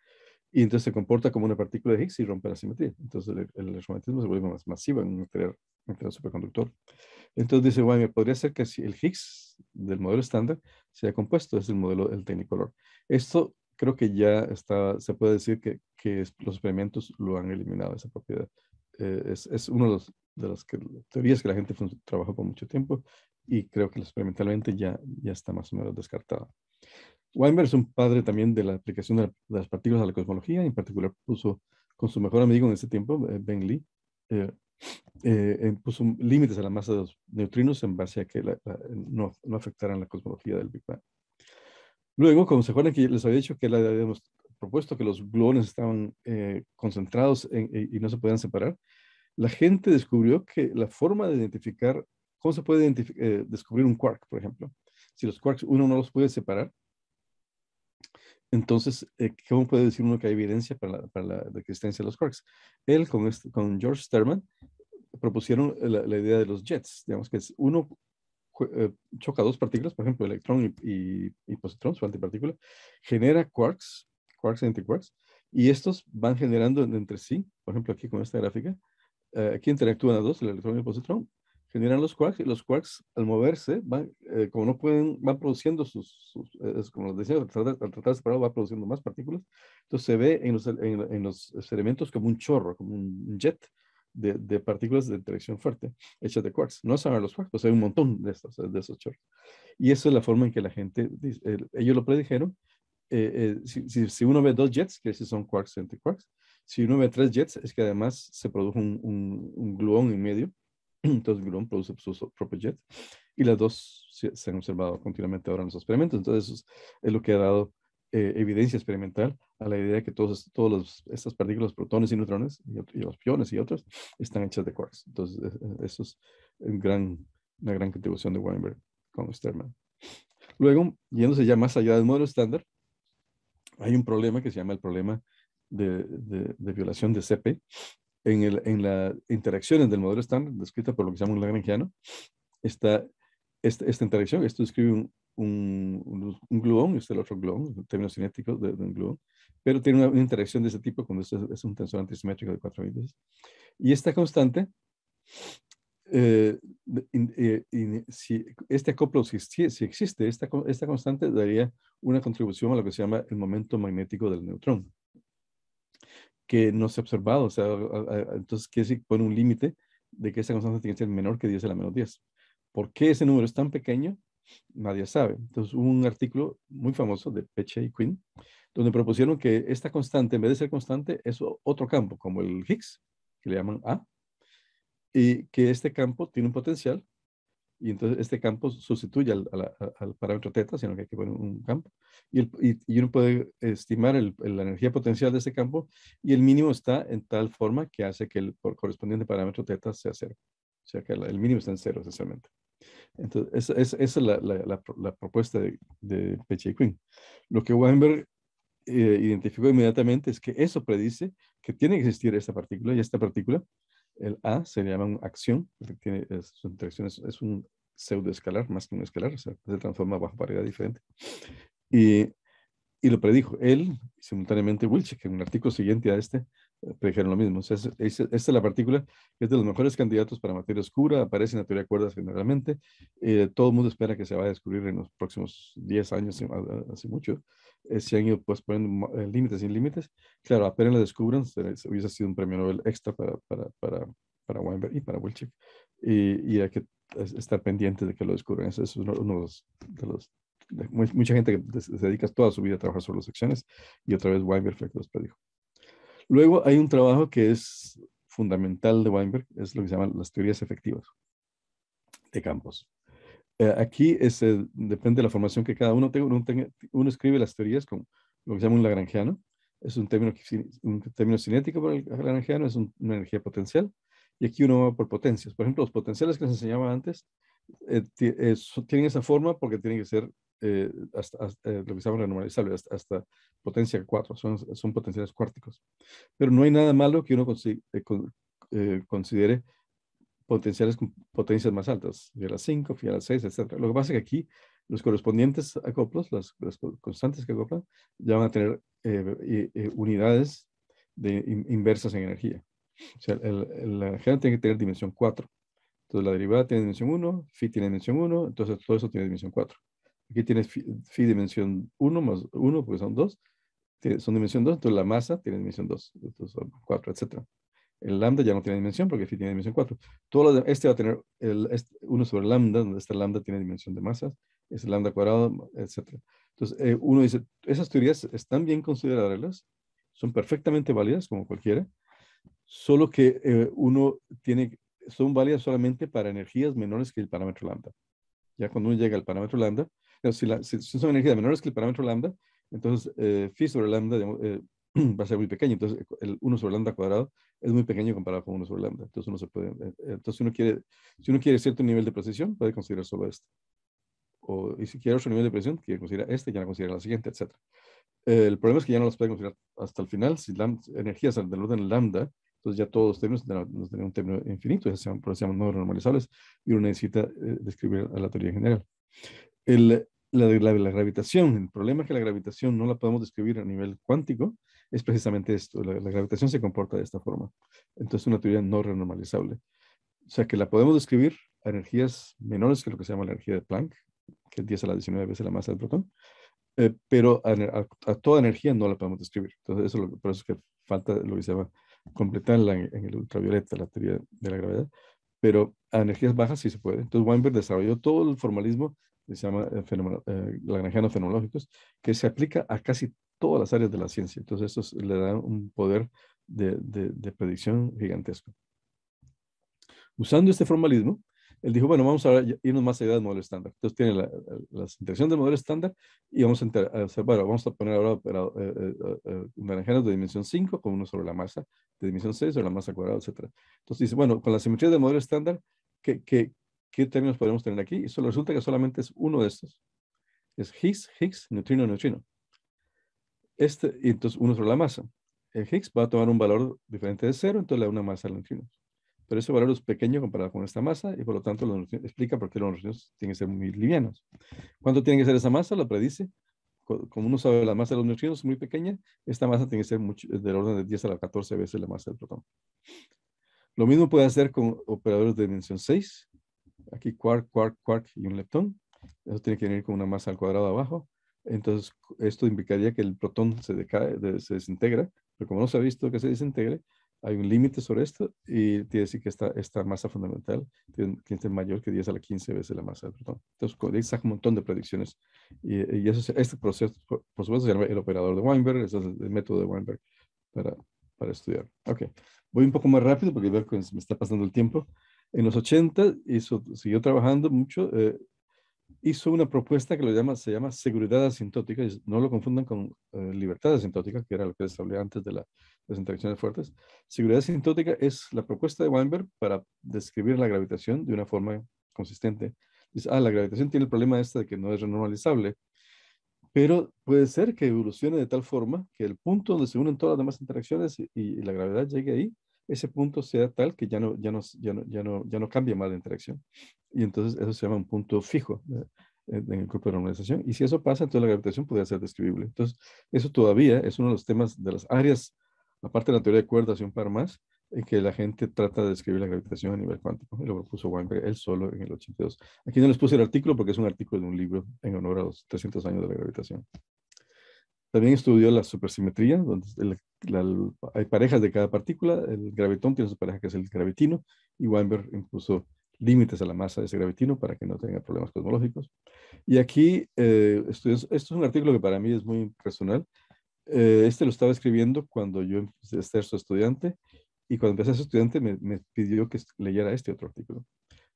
y entonces se comporta como una partícula de Higgs y rompe la simetría. Entonces el, el electromagnetismo se vuelve más masivo en un material, superconductor. Entonces dice, bueno, podría ser que si el Higgs del modelo estándar sea compuesto, es el modelo del Technicolor. Esto creo que ya está, se puede decir que, los experimentos lo han eliminado, esa propiedad. Eh, es, es una de, de, las teorías que la gente trabajó por mucho tiempo y creo que experimentalmente ya, ya está más o menos descartada. Weinberg es un padre también de la aplicación de las partículas a la cosmología, en particular puso con su mejor amigo en ese tiempo, eh, Ben Lee, eh, eh, puso límites a la masa de los neutrinos en base a que no, no, afectaran la cosmología del Big Bang. Luego, como se acuerdan que les había dicho que la había propuesto que los gluones estaban concentrados y no se podían separar, la gente descubrió que la forma de identificar ¿Cómo se puede eh, descubrir un quark, por ejemplo? Si los quarks uno no los puede separar, entonces, eh, ¿cómo puede decir uno que hay evidencia para la, de existencia de los quarks? Él con, con George Sterman propusieron la, idea de los jets, digamos que es uno eh, choca dos partículas, por ejemplo, electrón y, y, positrón, su antipartícula, genera quarks, quarks y antiquarks, y estos van generando entre sí, por ejemplo, aquí con esta gráfica, aquí interactúan a dos, el electrón y el positrón, generan los quarks y los quarks al moverse van, eh, como no pueden, van produciendo sus, eh, como les decía, al tratar, al separado va produciendo más partículas. Entonces se ve en los, en, los elementos como un chorro, como un jet de, de, partículas de interacción fuerte hechas de quarks. No saben los quarks, pues hay un montón de estos, eh, de esos chorros. Y esa es la forma en que la gente, ellos lo predijeron. Si, si, uno ve dos jets, que esos son quarks entre quarks, si uno ve tres jets, es que además se produjo un, un, un gluón en medio <clears throat> Entonces produce su propio jet y las dos se, han observado continuamente ahora en los experimentos. Entonces eso es, lo que ha dado eh, evidencia experimental a la idea de que todas todos estas partículas, protones y neutrones, y, los piones y otras, están hechas de quarks. Entonces e, e, eso es gran, una gran contribución de Weinberg con Sternman Luego, yéndose ya más allá del modelo estándar, hay un problema que se llama el problema de, de, de violación de CP, en, las interacciones del modelo estándar, descrita por lo que se llama un lagrangiano, está esta, interacción, esto describe un, un, gluón, este es el otro gluón, el términos cinético de, un gluón, pero tiene una, interacción de ese tipo cuando es, es un tensor antisimétrico de 4 índices. Y esta constante, eh, eh, si este acoplo, si, existe, esta constante daría una contribución a lo que se llama el momento magnético del neutrón que no se ha observado. O sea, entonces quiere decir pone un límite de que esa constante tiene que ser menor que 10 a la menos 10. ¿Por qué ese número es tan pequeño? Nadie sabe. Entonces hubo un artículo muy famoso de Peche y Quinn donde propusieron que esta constante, en vez de ser constante, es otro campo, como el Higgs, que le llaman A, y que este campo tiene un potencial y entonces este campo sustituye al, parámetro teta, sino que hay que poner un campo, y, uno puede estimar la energía potencial de ese campo, y el mínimo está en tal forma que hace que el correspondiente parámetro teta sea cero. O sea que el mínimo está en cero, esencialmente. Entonces, esa, es la, propuesta de, de Peche y Quinn. Lo que Weinberg eh, identificó inmediatamente es que eso predice que tiene que existir esta partícula, y esta partícula el A se llama acción, tiene, es, su es, un pseudoescalar más que un escalar, se transforma bajo paridad diferente. Y, y lo predijo él, simultáneamente Wilczek, en un artículo siguiente a este, dijeron lo mismo. es, esta es la partícula, es de los mejores candidatos para materia oscura, aparece en la teoría de cuerdas generalmente. Eh, todo el mundo espera que se vaya a descubrir en los próximos 10 años, hace mucho. ese eh, año han ido pues, poniendo eh, límites sin límites. Claro, apenas la descubran, hubiese sido un premio Nobel extra para, para, para, para Weinberg y para Wilczek. Y, hay que estar pendiente de que lo descubran. Eso, es uno, de los, mucha gente que se dedica toda su vida a trabajar sobre las secciones y otra vez Weinberg fue que los predijo. Luego hay un trabajo que es fundamental de Weinberg, es lo que se llaman las teorías efectivas de campos. Eh, aquí eh, depende de la formación que cada uno tenga, uno, escribe las teorías con lo que se llama un lagrangiano, es un término, un término cinético para el lagrangiano, es una energía potencial, y aquí uno va por potencias. Por ejemplo, los potenciales que les enseñaba antes eh, tienen esa forma porque tienen que ser eh, hasta, hasta eh, la hasta, potencia 4, son, son potenciales cuárticos. Pero no hay nada malo que uno eh, considere potenciales con potencias más altas, de a 5, de a 6, etc. Lo que pasa es que aquí los correspondientes acoplos, las, las constantes que acoplan, ya van a tener unidades de inversas en energía. O sea, el, el, la energía tiene que tener dimensión 4. Entonces la derivada tiene dimensión 1, phi tiene dimensión 1, entonces todo eso tiene dimensión 4. Aquí tienes phi, dimensión 1 más 1, porque son 2. Son dimensión 2, entonces la masa tiene dimensión 2. Entonces son 4, etc. El lambda ya no tiene dimensión porque phi tiene dimensión 4. Todo este va a tener 1 este, sobre lambda, donde este lambda tiene dimensión de masas. Es lambda cuadrado, etc. Entonces eh, uno dice, esas teorías están bien consideradas, son perfectamente válidas como cualquiera, solo que eh, uno tiene, son válidas solamente para energías menores que el parámetro lambda. Ya cuando uno llega al parámetro lambda, si, la, son energías menores que el parámetro lambda, entonces eh, phi sobre lambda eh, <clears throat> va a ser muy pequeño. Entonces, el 1 sobre lambda cuadrado es muy pequeño comparado con 1 sobre lambda. Entonces, uno se puede, eh, eh, entonces si uno quiere, si uno quiere cierto nivel de precisión, puede considerar solo esto O, y si quiere otro nivel de precisión, quiere considerar este, ya no considera la siguiente, etc. el problema es que ya no las puede considerar hasta el final. Si lambda, energías del orden lambda, entonces ya todos los términos nos tenemos un término infinito, ya se no normalizables, y uno necesita describir a la teoría general la, de la, gravitación, el problema es que la gravitación no la podemos describir a nivel cuántico, es precisamente esto, la, gravitación se comporta de esta forma. Entonces, una teoría no renormalizable. O sea, que la podemos describir a energías menores que lo que se llama la energía de Planck, que es 10 a la 19 veces la masa del protón, eh, pero a, toda energía no la podemos describir. Entonces, eso lo, por eso que falta lo que se llama completarla en el ultravioleta, la teoría de la gravedad, pero a energías bajas sí se puede. Entonces Weinberg desarrolló todo el formalismo se llama eh, eh Lagrangianos Fenomenológicos, que se aplica a casi todas las áreas de la ciencia. Entonces, eso le da un poder de, predicción gigantesco. Usando este formalismo, él dijo, bueno, vamos a irnos más allá del modelo estándar. Entonces tiene la, la, del modelo estándar y vamos a, hacer, bueno, vamos a poner ahora pero, eh, eh, eh de dimensión 5 con uno sobre la masa de dimensión 6 sobre la masa cuadrada, etc. Entonces dice, bueno, con la simetría del modelo estándar, ¿qué, que qué términos podemos tener aquí. Y solo resulta que solamente es uno de estos. Es Higgs, Higgs, neutrino, neutrino. Este, y entonces uno sobre la masa. El Higgs va a tomar un valor diferente de cero, entonces le da una masa al neutrino. Pero ese valor es pequeño comparado con esta masa y por lo tanto lo explica por qué los neutrinos tienen que ser muy livianos. ¿Cuánto tiene que ser esa masa? Lo predice. Como uno sabe, la masa de los neutrinos es muy pequeña. Esta masa tiene que ser mucho, del orden de 10 a la 14 veces la masa del protón. Lo mismo puede hacer con operadores de dimensión 6, aquí quark, quark, quark y un leptón. Eso tiene que venir con una masa al cuadrado abajo. Entonces, esto implicaría que el protón se, se desintegra, pero como no se ha visto que se desintegre, hay un límite sobre esto y tiene que decir que esta, masa fundamental tiene, que ser mayor que 10 a la 15 veces la masa del protón. Entonces, saca un montón de predicciones. Y, eso, este proceso, por, supuesto, se llama el operador de Weinberg, es el, método de Weinberg para, estudiar. Ok, voy un poco más rápido porque veo que me está pasando el tiempo. En los 80 siguió trabajando mucho, eh, hizo una propuesta que se llama seguridad asintótica, no lo confundan con eh, libertad asintótica, que era lo que se antes de las interacciones fuertes. Seguridad asintótica es la propuesta de Weinberg para describir la gravitación de una forma consistente. Dice, ah, la gravitación tiene el problema este de que no es renormalizable, pero puede ser que evolucione de tal forma que el punto donde se unen todas las demás interacciones y la gravedad llegue ahí ese punto sea tal que ya no, ya no, ya ya ya cambie más la interacción. Y entonces eso se llama un punto fijo eh, en el cuerpo de la normalización. Y si eso pasa, entonces la gravitación podría ser describible. Entonces, eso todavía es uno de los temas, de las áreas, aparte de la teoría de cuerdas y un par más, en que la gente trata de describir la gravitación a nivel cuántico. Y lo propuso Weinberg él solo en el 82. Aquí no les puse el artículo porque es un artículo de un libro en honor a los 300 años de la gravitación. También estudió la supersimetría, donde hay parejas de cada partícula. El gravitón tiene su pareja que es el gravitino, y Weinberg impuso límites a la masa de ese gravitino para que no tenga problemas cosmológicos. Y aquí, eh, esto, es, un artículo que para mí es muy personal. Eh, este lo estaba escribiendo cuando yo empecé a ser su estudiante y cuando empecé a ser estudiante me, pidió que leyera este otro artículo.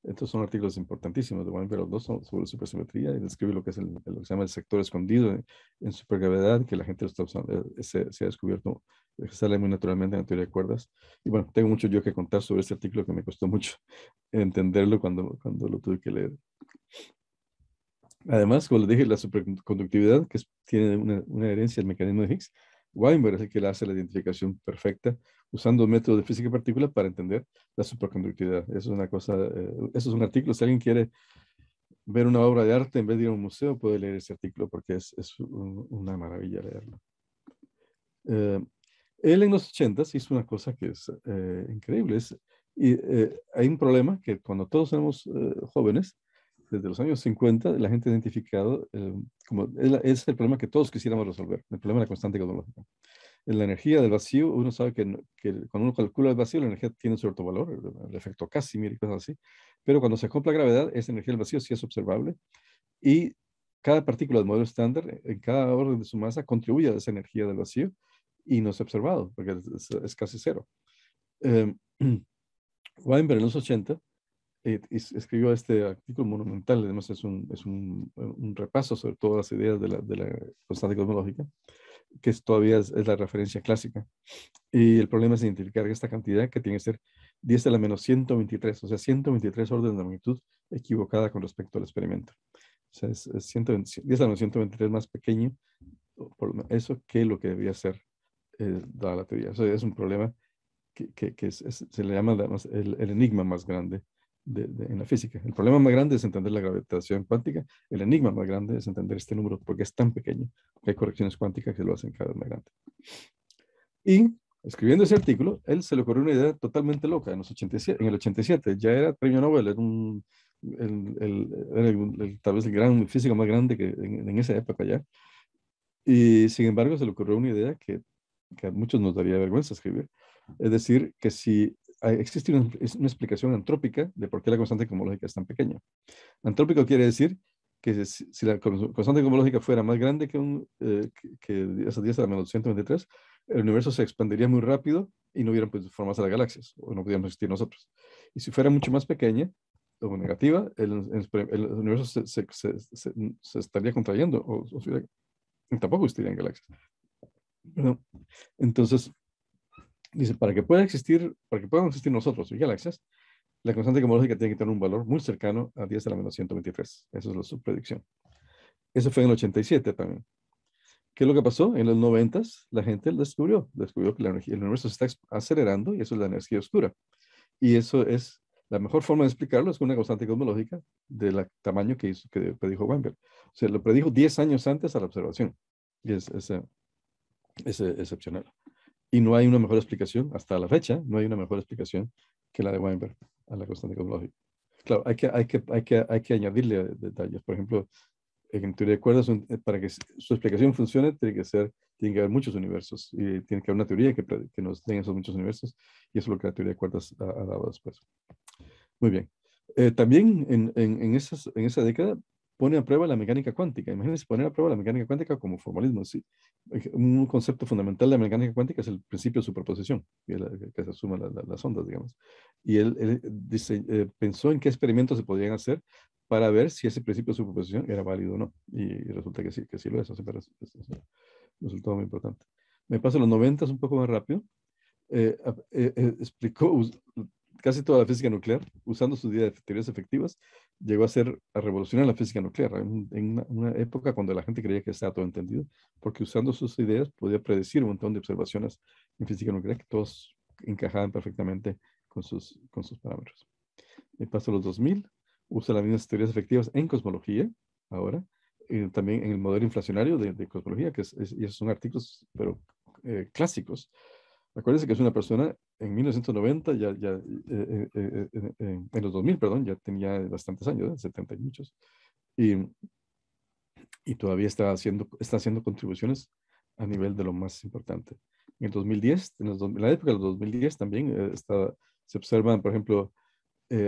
Estos son artículos importantísimos de Weinberg, dos sobre supersimetría y describe lo que, es el, lo que se llama el sector escondido en, supergravedad, que la gente eh, se, ha descubierto, eh, sale muy naturalmente en la teoría de cuerdas. Y bueno, tengo mucho yo que contar sobre este artículo que me costó mucho <laughs> entenderlo cuando, cuando lo tuve que leer. Además, como les dije, la superconductividad, que tiene una, herencia del mecanismo de Higgs, Weinberg es el que la hace la identificación perfecta usando métodos de física partículas para entender la superconductividad. Eso es una cosa, eh, eso es un artículo. Si alguien quiere ver una obra de arte en vez de ir a un museo, puede leer ese artículo porque es, es una maravilla leerlo. Eh, él en los 80 hizo una cosa que es eh, increíble. Es, y, hay un problema que cuando todos somos jóvenes, desde los años 50, la gente ha identificado como es, el problema que todos quisiéramos resolver, el problema de la constante cosmológica en la energía del vacío, uno sabe que, cuando uno calcula el vacío, la energía tiene un cierto valor, el efecto Casimir y cosas así, pero cuando se compra gravedad, esa energía del vacío sí es observable y cada partícula del modelo estándar, eh, en cada orden de su masa, contribuye a esa energía del vacío y no es observado, porque es, casi cero. Em, <clears throat> Weinberg en los 80 eh, escribió este artículo monumental, además es eh, un, repaso sobre todas las ideas de la, de la constante cosmológica que todavía es, la referencia clásica. Y el problema es identificar esta cantidad que tiene que ser 10 a la menos 123, o sea, 123 órdenes de magnitud equivocada con respecto al experimento. O sea, es, 10 a la menos 123 más pequeño, eso que lo que debía ser eh, la teoría. O sea, es un problema que, que, se le llama el, el enigma más grande en la física. El problema más grande es entender la gravitación cuántica. El enigma más grande es entender este número porque es tan pequeño. Hay correcciones cuánticas que lo hacen cada vez más grande. Y escribiendo ese artículo, él se le ocurrió una idea totalmente loca en, los 87, en el 87. Ya era premio Nobel, era el, tal vez el gran físico más grande que en, esa época ya. Y sin embargo, se le ocurrió una idea que, que a muchos nos daría vergüenza escribir. Es decir, que si existe una, explicación antrópica de por qué la constante cosmológica es tan pequeña. Antrópico quiere decir que si, la constante cosmológica fuera más grande que, un, eh, que, esas 10 a la menos 223, el universo se expandiría muy rápido y no hubieran pues, formas de las galaxias, o no podríamos existir nosotros. Y si fuera mucho más pequeña, o negativa, el, universo se, se, estaría contrayendo, o, o tampoco existirían galaxias. Entonces, Dice, para que pueda existir, para que puedan existir nosotros y galaxias, la constante cosmológica tiene que tener un valor muy cercano a 10 a la menos 123. Esa es la, su predicción. Eso fue en el 87 también. ¿Qué es lo que pasó? En los 90 la gente descubrió, descubrió que la el universo se está acelerando y eso es la energía oscura. Y eso es la mejor forma de explicarlo es con una constante cosmológica del tamaño que, hizo, que predijo Weinberg. O sea, lo predijo 10 años antes a la observación. Y es, es excepcional. Y no hay una mejor explicación, hasta la fecha, no hay una mejor explicación que la de Weinberg a la constante cosmológica. Claro, hay que, hay que, hay que, hay que añadirle detalles. Por ejemplo, en teoría de cuerdas, eh, para que su explicación funcione, tiene que, ser, tiene que haber muchos universos. Y tiene que haber una teoría que, nos den esos muchos universos. Y eso es lo que la teoría de cuerdas ha, dado después. Muy bien. Eh, también en, en esa década pone a prueba la mecánica cuántica. Imagínense poner a prueba la mecánica cuántica como formalismo. Un concepto fundamental de la mecánica cuántica es el principio de superposición, que, que se suman las ondas, digamos. Y él, eh, pensó en qué experimentos se podrían hacer para ver si ese principio de superposición era válido o no. Y, resulta que sí, que sí lo es. Así es, un resultado muy importante. Me paso a los 90 un poco más rápido. Eh, eh, explicó casi toda la física nuclear, usando sus ideas de teorías efectivas, llegó a ser a revolucionar la física nuclear, en, una, época cuando la gente creía que estaba todo entendido, porque usando sus ideas podía predecir un montón de observaciones en física nuclear que todos encajaban perfectamente con sus, con sus parámetros. Y paso a los 2000, usa las mismas teorías efectivas en cosmología, ahora, y también en el modelo inflacionario de, cosmología, que es, y esos son artículos, pero eh, clásicos. Acuérdense que es una persona en 1990, ya, ya eh, eh, eh, en los 2000, perdón, ya tenía bastantes años, 70 y muchos, y, y todavía está haciendo, está haciendo contribuciones a nivel de lo más importante. En el 2010, en, los, la época del 2010 también está, se observan, por ejemplo,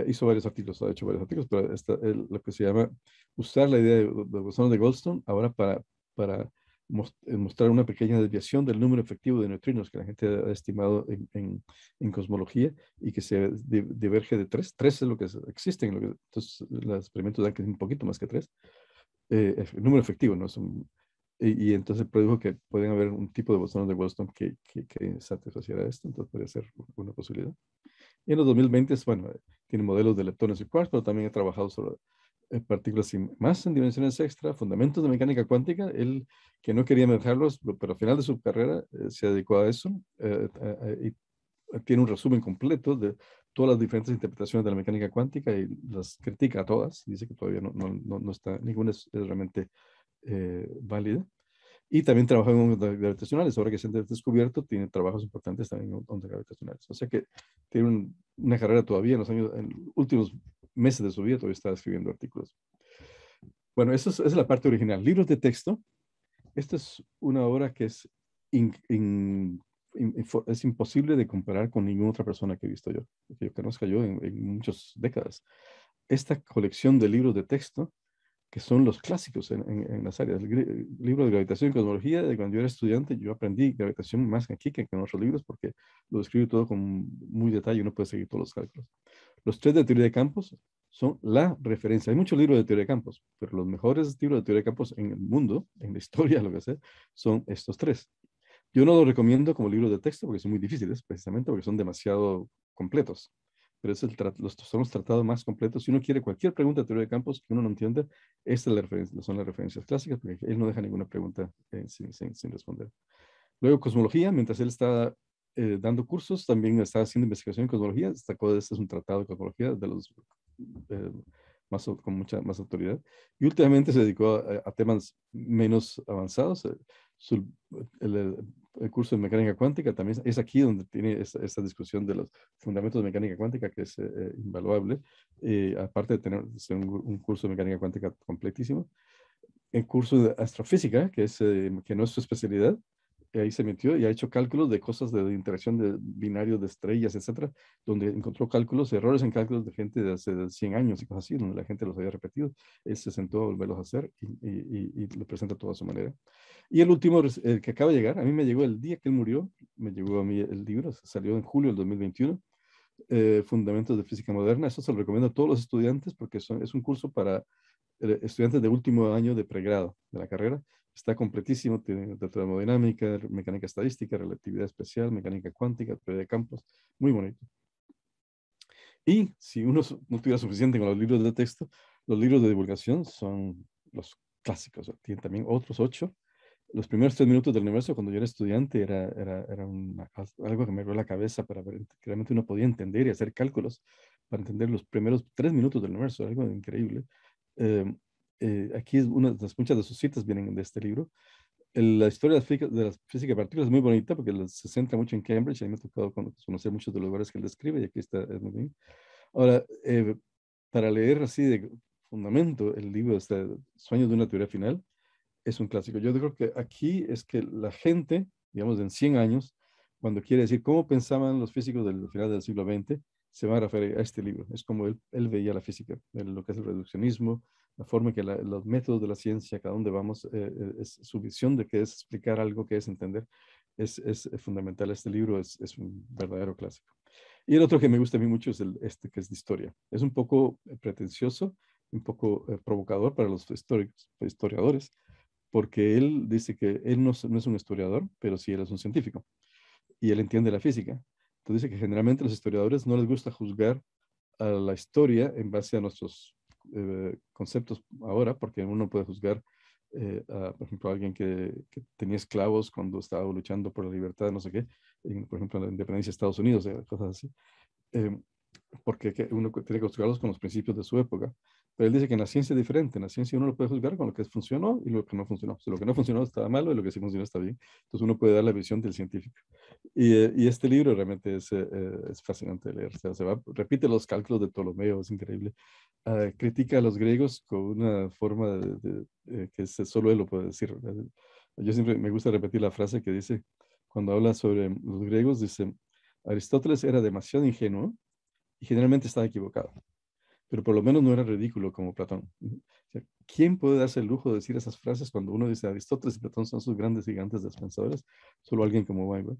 hizo varios artículos, ha hecho varios artículos, pero lo que se llama usar la idea de, de, de Goldstone ahora para, para mostrar una pequeña desviación del número efectivo de neutrinos que la gente ha estimado en, en, cosmología y que se diverge de 3. 3 es lo que existe entonces los experimentos dan que es un poquito más que 3. Eh, el número efectivo, ¿no? y, entonces produjo que pueden haber un tipo de bosones de Wollstone que, que, que satisfaciera esto, entonces podría ser una posibilidad. Y en los 2020, bueno, eh, tiene modelos de leptones y quarks, pero también he trabajado sobre eh, partículas y más en dimensiones extra, fundamentos de mecánica cuántica, él que no quería manejarlos, pero al final de su carrera eh, se dedicó a eso eh, y tiene un resumen completo de todas las diferentes interpretaciones de la mecánica cuántica y las critica a todas, dice que todavía no, no, no, está, ninguna es, realmente válida. Y también trabaja en ondas gravitacionales, ahora que se ha descubierto, tiene trabajos importantes también en ondas gravitacionales. O sea que tiene una carrera todavía en los últimos meses de su vida todavía estaba escribiendo artículos. Bueno, eso es, esa es la parte original. Libros de texto. Esta es una obra que es, es imposible de comparar con ninguna otra persona que he visto yo, que yo conozca en muchas décadas. Esta colección de libros de texto que son los clásicos en, las áreas. El eh, libro de gravitación y cosmología, de cuando yo era estudiante, yo aprendí gravitación más aquí que en otros libros porque lo describe todo con muy detalle, uno puede seguir todos los cálculos. Los tres de teoría de campos son la referencia. Hay muchos libros de teoría de campos, pero los mejores libros de teoría de campos en el mundo, en la <laughs> historia, lo que sea, son estos tres. Yo no los recomiendo como libros de texto porque son muy difíciles, precisamente porque son demasiado completos pero los, son los tratados más completos. Si uno quiere cualquier pregunta de teoría de campos que uno no entienda, estas la son las referencias clásicas, porque él no deja ninguna pregunta eh, sin, sin, sin, responder. Luego, cosmología, mientras él está eh, dando cursos, también está haciendo investigación en cosmología, destacó, este es un tratado de cosmología de los... Eh, más, con mucha más autoridad. Y últimamente se dedicó a, temas menos avanzados. el, el curso de mecánica cuántica, también es aquí donde tiene esta, discusión de los fundamentos de mecánica cuántica, que es eh, eh, invaluable, eh, aparte de tener un, un, curso de mecánica cuántica completísimo. El curso de astrofísica, que, es, que no es su especialidad, ahí se metió y ha hecho cálculos de cosas de, interacción de binarios de estrellas, etcétera, donde encontró cálculos, errores en cálculos de gente de hace 100 años y cosas así, donde la gente los había repetido. Él se sentó a volverlos a hacer y, lo presenta toda a su manera. Y el último, el que acaba de llegar, a mí me llegó el día que él murió, me llegó a mí el libro, salió en julio del 2021, eh, Fundamentos de Física Moderna. Eso se lo recomiendo a todos los estudiantes porque es un curso para eh, estudiantes de último año de pregrado de la carrera. Está completísimo, tiene termodinámica, mecánica estadística, relatividad especial, mecánica cuántica, teoría de campos, muy bonito. Y si uno no tuviera suficiente con los libros de texto, los libros de divulgación son los clásicos. Tienen también otros ocho los primeros tres minutos del universo cuando yo era estudiante era, era, era algo que me abrió la cabeza para ver que realmente uno podía entender y hacer cálculos para entender los primeros tres minutos del universo, algo increíble. Eh, eh, aquí es muchas de sus citas vienen de este libro. la historia de la física de partículas es muy bonita porque se centra mucho en Cambridge, y me ha tocado conocer muchos de los lugares que él describe y aquí está muy Ahora, eh, para leer así de fundamento el libro, este, Sueños de una teoría final, es un clásico. Yo creo que aquí es que la gente, digamos, en 100 años, cuando quiere decir cómo pensaban los físicos del final del siglo XX, se va a referir a este libro. Es como él, veía la física, lo que es el reduccionismo, la forma en que los métodos de la ciencia, cada dónde vamos, eh, eh, es su visión de qué es explicar algo, qué es entender. Es, eh, fundamental este libro, es, un verdadero clásico. Y el otro que me gusta a mí mucho es este, que es de historia. Es un poco pretencioso, un poco provocador para los historiadores, porque él dice que él no, es un historiador, pero sí él es un científico y él entiende la física. Entonces dice que generalmente los historiadores no les gusta juzgar a la historia en base a nuestros eh, conceptos ahora, porque uno puede juzgar, eh, a, por ejemplo, a alguien que, tenía esclavos cuando estaba luchando por la libertad, no sé qué, por ejemplo, la independencia de Estados Unidos, eh, cosas así, porque uno tiene que juzgarlos con los principios de su época. Pero él dice que en la ciencia es diferente, en la ciencia uno lo puede juzgar con lo que funcionó y lo que no funcionó. Si lo que no funcionó estaba malo y lo que sí funcionó está bien. Entonces uno puede dar la visión del científico. Y, eh, este libro realmente es, eh, eh, fascinante de leer. se va, repite los cálculos de Ptolomeo, es increíble. Ah, critica a los griegos con una forma de, que solo él lo puede decir. Yo siempre me gusta repetir la frase que dice, cuando habla sobre los griegos, dice, Aristóteles era demasiado ingenuo y generalmente estaba equivocado pero por lo menos no era ridículo como Platón. ¿Quién puede darse el lujo de decir esas frases cuando uno dice Aristóteles y Platón son sus grandes gigantes defensores? Solo alguien como Weinberg.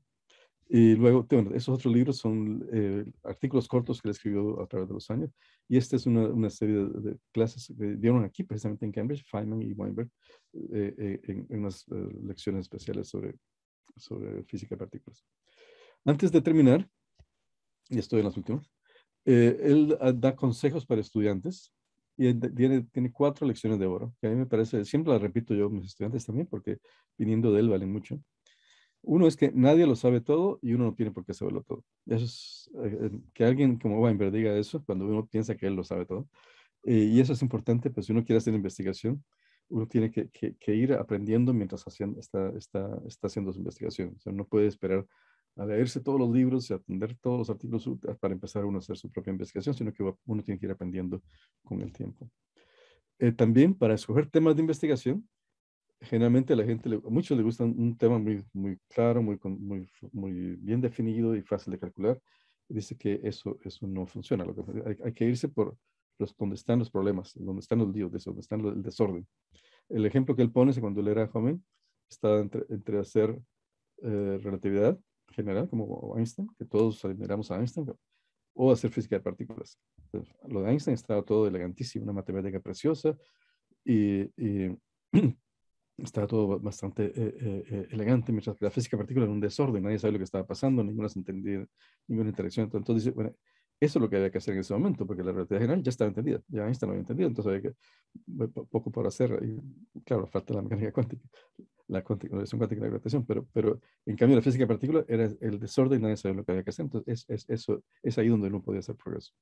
Y luego, bueno, esos otros libros son eh, artículos cortos que él escribió a través de los años. Y esta es una, serie de, clases que dieron aquí, precisamente en Cambridge, Feynman y Weinberg, eh, eh, en, unas lecciones especiales sobre, sobre física de partículas. Antes de terminar, y estoy en las últimas, eh, él ah, da consejos para estudiantes y tiene, tiene cuatro lecciones de oro, que a mí me parece, siempre las repito yo a mis estudiantes también, porque viniendo de él valen mucho. Uno es que nadie lo sabe todo y uno no tiene por qué saberlo todo. Eso es, eh, eh, que alguien como Weinberg diga eso cuando uno piensa que él lo sabe todo. y eso es importante, pues si uno quiere hacer investigación, uno tiene que, ir aprendiendo mientras haciendo, está, está haciendo su investigación. O sea, no puede esperar a leerse todos los libros y atender todos los artículos para empezar uno a hacer su propia investigación, sino que uno tiene que ir aprendiendo con el tiempo. Eh, también para escoger temas de investigación, generalmente a la gente, a muchos les gusta un tema muy, muy claro, muy, muy, muy bien definido y fácil de calcular. Dice que eso, eso no funciona. Lo que, hay, que irse por los, donde están los problemas, donde están los líos, donde está el desorden. El ejemplo que él pone es cuando él era joven, estaba entre, entre hacer eh, relatividad general, como Einstein, que todos admiramos a Einstein, o hacer física de partículas. lo de Einstein estaba todo elegantísimo, una matemática preciosa, y, <clears throat> estaba todo bastante eh, eh, eh, elegante, mientras que la física de partículas era un desorden, nadie sabía lo que estaba pasando, ninguna entendía, ninguna interacción. Entonces, dice, bueno, eso es lo que había que hacer en ese momento, porque la relatividad general ya estaba entendida, ya Einstein lo había entendido, entonces había que, poco por hacer, y claro, falta la mecánica cuántica, la condición cuántica y la gravitación, pero, pero en cambio la física de partículas era el desorden y nadie sabía lo que había que hacer, entonces es, eso, es ahí donde uno podía hacer progreso.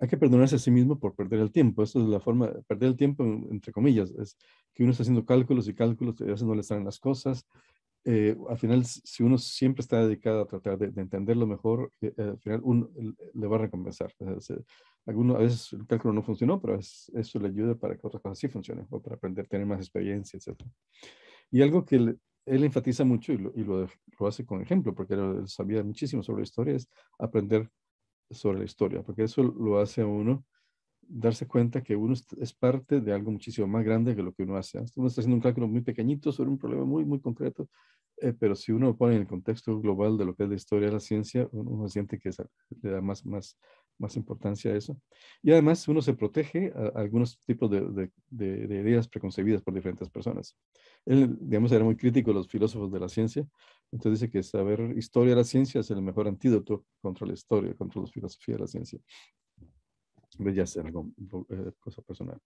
Hay que perdonarse a sí mismo por perder el tiempo, eso es la forma, perder el tiempo entre comillas, es que uno está haciendo cálculos y cálculos, y a veces no le salen las cosas, eh, al final, si uno siempre está dedicado a tratar de, entenderlo mejor, eh, eh, al final uno le va a recompensar. algunos, a veces el cálculo no funcionó, pero eso le ayuda para que otras cosas sí funcionen, o para aprender, tener más experiencia, etc. Y algo que él, enfatiza mucho y, lo, lo, lo, hace con ejemplo, porque él sabía muchísimo sobre la historia, es aprender sobre la historia, porque eso lo hace a uno darse cuenta que uno es parte de algo muchísimo más grande que lo que uno hace. Uno está haciendo un cálculo muy pequeñito sobre un problema muy, muy concreto, eh, pero si uno pone en el contexto global de lo que es la historia de la ciencia, uno, siente que le da más, más, más importancia a eso. Y además uno se protege a, algunos tipos de, ideas preconcebidas por diferentes personas. Él, digamos, era muy crítico de los filósofos de la ciencia, entonces dice que saber historia de la ciencia es el mejor antídoto contra la historia, contra la filosofía de la ciencia. Pero ya algo, eh, cosa personal.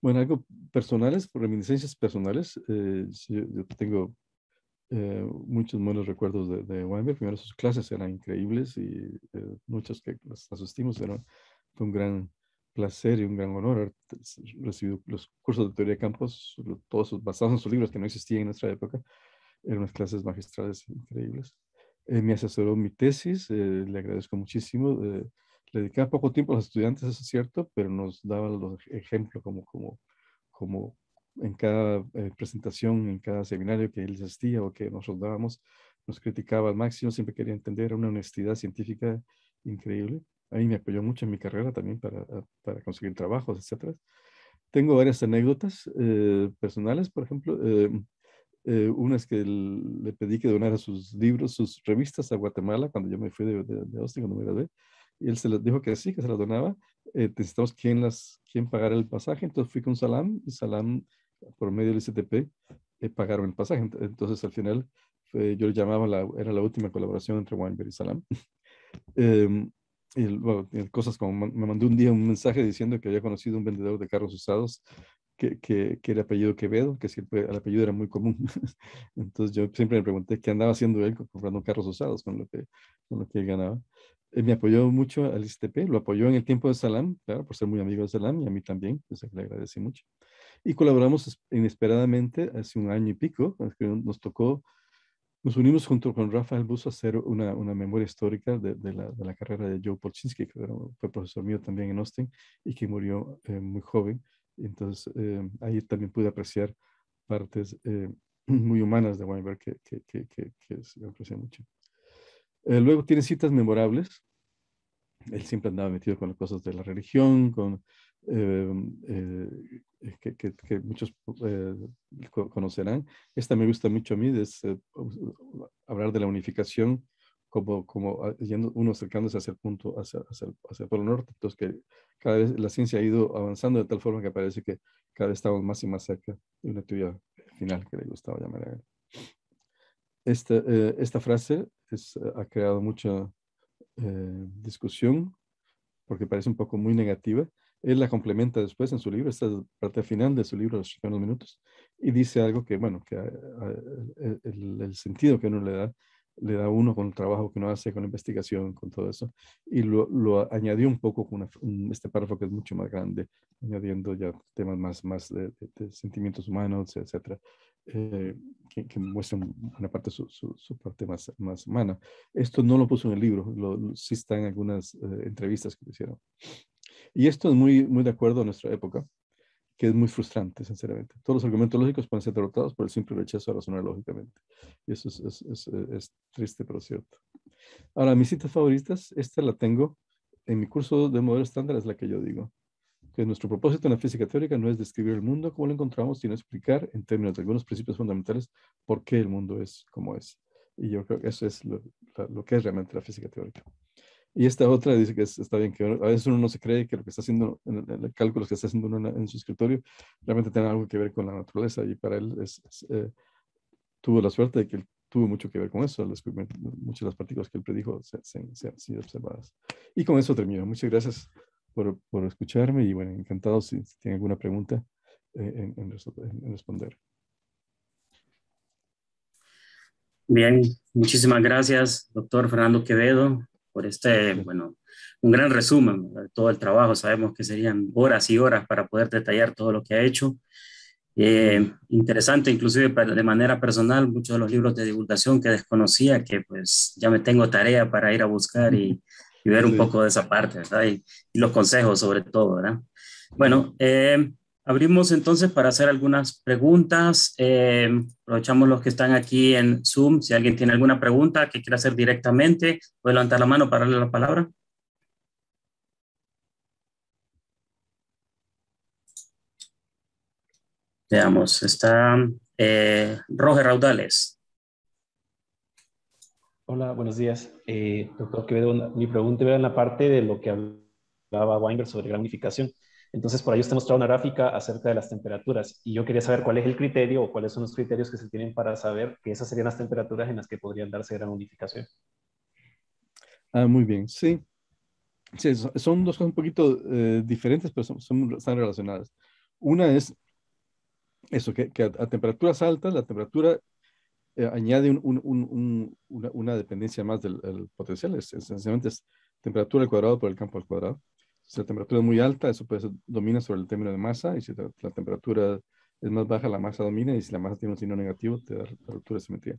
Bueno, algo personales, reminiscencias personales. Eh, yo tengo eh, muchos buenos recuerdos de, Weinberg. Primero, sus clases eran increíbles y eh, muchos que las asistimos. eran un gran placer y un gran honor haber recibido los cursos de teoría de campos, todos basados en sus libros que no existían en nuestra época. Eran unas clases magistrales increíbles. Eh, me asesoró mi tesis, le agradezco muchísimo. le dedicaba poco tiempo a los estudiantes, eso es cierto, pero nos daba los ejemplos como, como, como en cada eh, presentación, en cada seminario que él asistía o que nos dábamos, nos criticaba al máximo, siempre quería entender, una honestidad científica increíble. A mí me apoyó mucho en mi carrera también para, ah, para conseguir trabajos, etcétera. Tengo varias anécdotas eh, personales, por ejemplo. Eh, una es que le pedí que donara sus libros, sus revistas a Guatemala cuando yo me fui de, de, Austin, cuando me gradué. Y él se les dijo que sí, que se las donaba. necesitamos quién las, quien pagara el pasaje. Entonces fui con Salam y Salam por medio del STP eh, pagaron el pasaje. Entonces al final eh, yo le llamaba, era la última colaboración entre Weinberg y Salam. <laughs> Em, cosas como me mandó un día un mensaje diciendo que había conocido un vendedor de carros usados que, que, era apellido Quevedo, que el apellido era muy común. <laughs> Entonces yo siempre me pregunté qué andaba haciendo él comprando carros usados con lo que, con lo que él ganaba. Eh, me apoyó mucho al STP, lo apoyó en el tiempo de Salam, claro, por ser muy amigo de Salam y a mí también, entonces pues, le agradecí mucho y colaboramos inesperadamente hace un año y pico, nos tocó, nos unimos junto con Rafael Busso a hacer una, una memoria histórica de, la, de, la, carrera de Joe Polchinski, que fue profesor mío también en Austin y que murió eh, muy joven. Entonces, eh, ahí también pude apreciar partes eh, <clears throat> muy humanas de Weinberg que, que, que, que se aprecia mucho. luego tiene citas memorables. Él siempre andaba metido con las cosas de la religión, con eh, eh, que, que, muchos eh, conocerán. Esta me gusta mucho a mí, es hablar de la unificación como, como ah, yendo, uno acercándose hacia el punto, hacia, hacia, el Polo Norte. Entonces, que cada vez la ciencia ha ido avanzando de tal forma que parece que cada vez estamos más y más cerca de una teoría final que le gustaba llamar a Esta, esta frase es, ha creado mucha discusión porque parece un poco muy negativa, él la complementa después en su libro, esta es la parte final de su libro, Los Chicanos Minutos, y dice algo que, bueno, que eh, eh, el, sentido que uno le da, le da uno con el trabajo que uno hace, con la investigación, con todo eso, y lo, lo añadió un poco con este párrafo que es mucho más grande, añadiendo ya temas más, más de, sentimientos humanos, etcétera. Eh, que, muestran una parte, su, su, parte más, más humana. Esto no lo puso en el libro, lo, sí está en algunas entrevistas que hicieron. Y esto es muy, muy de acuerdo a nuestra época, que es muy frustrante, sinceramente. Todos los argumentos lógicos pueden ser derrotados por el simple rechazo a razonar lógicamente. Y eso es, triste, pero cierto. Ahora, mis citas favoritas, esta la tengo en mi curso de modelo estándar, es la que yo digo que nuestro propósito en la física teórica no es describir el mundo como lo encontramos, sino explicar en términos de algunos principios fundamentales por qué el mundo es como es. Y yo creo que eso es lo que es realmente la física teórica. Y esta otra dice que está bien, que a veces uno no se cree que lo que está haciendo, los cálculos que está haciendo uno en, su escritorio, realmente tiene algo que ver con la naturaleza. Y para él eh, tuvo la suerte de que tuvo mucho que ver con eso. muchas de las partículas que él predijo se, han sido observadas. Y con eso termino. Muchas gracias por, escucharme y bueno, encantado si, tiene alguna pregunta eh, en, en responder. Bien, muchísimas gracias, doctor Fernando Quevedo por este, bueno, un gran resumen de todo el trabajo. Sabemos que serían horas y horas para poder detallar todo lo que ha hecho. Eh, interesante, inclusive de manera personal, muchos de los libros de divulgación que desconocía, que pues ya me tengo tarea para ir a buscar y, ver un poco de esa parte, ¿verdad? Y, y, los consejos sobre todo, ¿verdad? Bueno, eh, Abrimos entonces para hacer algunas preguntas. Eh, aprovechamos los que están aquí en Zoom. Si alguien tiene alguna pregunta que quiera hacer directamente, puede levantar la mano para darle la palabra. Veamos, está eh, Roger Raudales. Hola, buenos días. Eh, doctor Quevedo, mi pregunta era en la parte de lo que hablaba Weinberg sobre la unificación. Entonces, por ahí usted mostrado una gráfica acerca de las temperaturas y yo quería saber cuál es el criterio o cuáles son los criterios que se tienen para saber que esas serían las temperaturas en las que podrían darse gran unificación. Ah, muy bien, sí. son dos cosas un poquito eh, diferentes, pero son, están relacionadas. Una es eso, que, a, temperaturas altas, la temperatura eh, añade una, dependencia más del potencial, es, esencialmente es temperatura al cuadrado por el campo al cuadrado. Si pues, la temperatura es muy alta, eso pues, domina sobre el término de masa, y si la, temperatura es más baja, la masa domina, y si la masa tiene un signo negativo, te da la ruptura se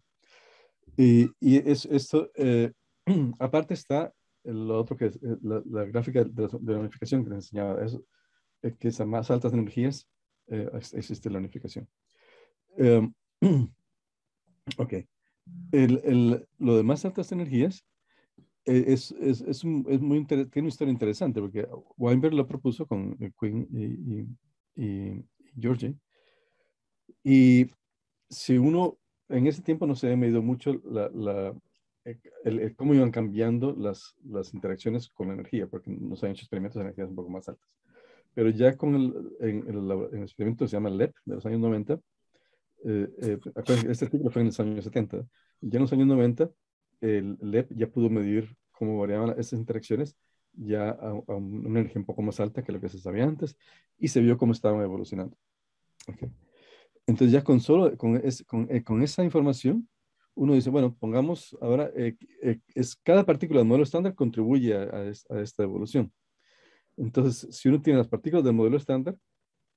Y, y es, esto, eh, <clears throat> aparte está eh, lo otro que es eh, la, gráfica de la, unificación que les enseñaba, es, que a más altas energías existe la unificación. Em, <clears throat> ok. el, lo de más altas energías e-, es, es, es, es muy tiene una historia interesante porque Weinberg lo propuso con eh, Queen y, y Georgie. Y si uno, en ese tiempo no se había medido mucho la, la eh, el, cómo iban cambiando las, las interacciones con la energía, porque se han hecho experimentos de energías un poco más altas. Pero ya con el, en, el, experimento que se llama LEP de los años 90, eh, este artículo fue en los años 70, ya en los años 90 el LEP ya pudo medir cómo variaban esas interacciones ya a, una energía un poco más alta que lo que se sabía antes y se vio cómo estaban evolucionando. Okay. Entonces ya con solo con, eh, esa información uno dice, bueno, pongamos ahora, eh, eh, es, cada partícula del modelo estándar contribuye a, a esta evolución. Entonces, si uno tiene las partículas del modelo estándar,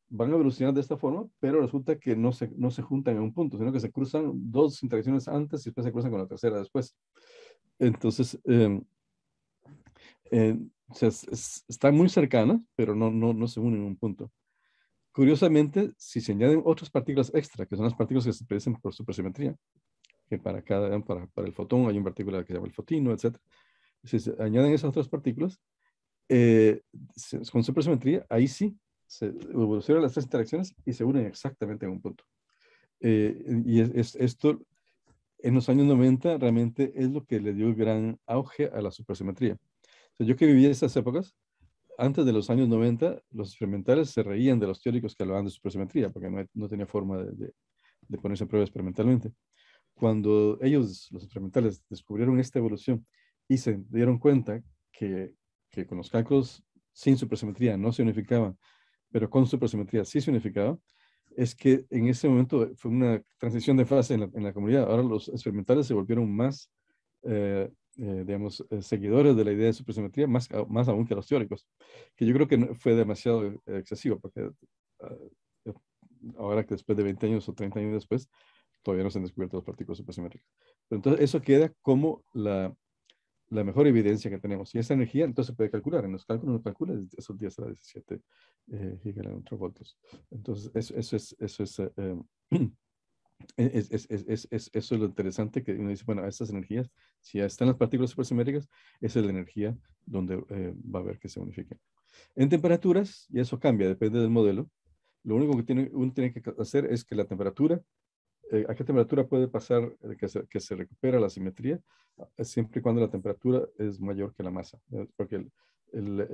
van a evolucionar de esta forma, pero resulta que no se, no se juntan en un punto, sino que se cruzan dos interacciones antes y después se cruzan con la tercera después. Entonces, em, eh, están muy cercanas, pero no, no, no se unen en un punto. Curiosamente, si se añaden otras partículas extra, que son las partículas que se producen por supersimetría, que para, cada, para, para el fotón hay una partícula que se llama el fotino, etc. Si se añaden esas otras partículas, eh, con supersimetría, ahí sí se evolucionan las tres interacciones y se unen exactamente en un punto. Eh, y es, esto en los años 90 realmente es lo que le dio el gran auge a la supersimetría. yo que vivía esas épocas, antes de los años 90, los experimentales se reían de los teóricos que hablaban de supersimetría, porque no, no tenía forma de, ponerse a prueba experimentalmente. Cuando ellos, los experimentales, descubrieron esta evolución y se dieron cuenta que, que con los cálculos sin supersimetría no se unificaban pero con supersimetría sí significado es que en ese momento fue una transición de fase en la, comunidad. Ahora los experimentales se volvieron más, eh, eh, digamos, eh, seguidores de la idea de supersimetría, más, más aún que los teóricos, que yo creo que fue demasiado excesivo, porque ahora que después de 20 años o 30 años después, todavía no se han descubierto los partículas supersimétricas. Pero entonces eso queda como la, la mejor evidencia que tenemos. Y esa energía entonces puede calcular. En los cálculos uno calcula esos 10 a 17 eh, Entonces, eso, es, eso eh, em, <clears throat> es, eso es lo interesante que uno dice, bueno, estas energías, si ya están las partículas supersimétricas, esa es la energía donde eh, va a haber que se unifiquen. En temperaturas, y eso cambia, depende del modelo, lo único que tiene, uno tiene que hacer es que la temperatura eh, ¿a qué temperatura puede pasar eh, que se, recupera la simetría? Ah, siempre y cuando la temperatura es mayor que la masa, porque en, la,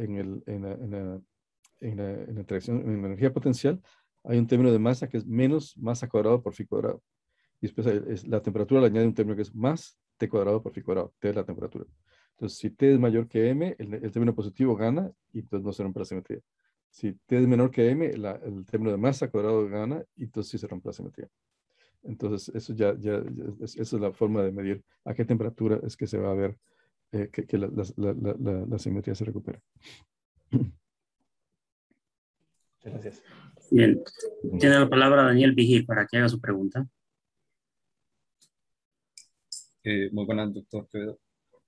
interacción, en la energía potencial, hay un término de masa que es menos masa cuadrado por phi cuadrado. Y después es, la temperatura le añade un término que es más t cuadrado por phi cuadrado. T es la temperatura. Entonces, si t es mayor que m, el, término positivo gana y entonces no se rompe la simetría. Si t es menor que m, el término de masa cuadrado gana y entonces sí se rompe la simetría. Entonces, eso ya, es la forma de medir a qué temperatura es que se va a ver eh, que, la, simetría se recupera. Gracias. Bien. Tiene la palabra Daniel Vigil para que haga su pregunta. Eh, muy buenas, doctor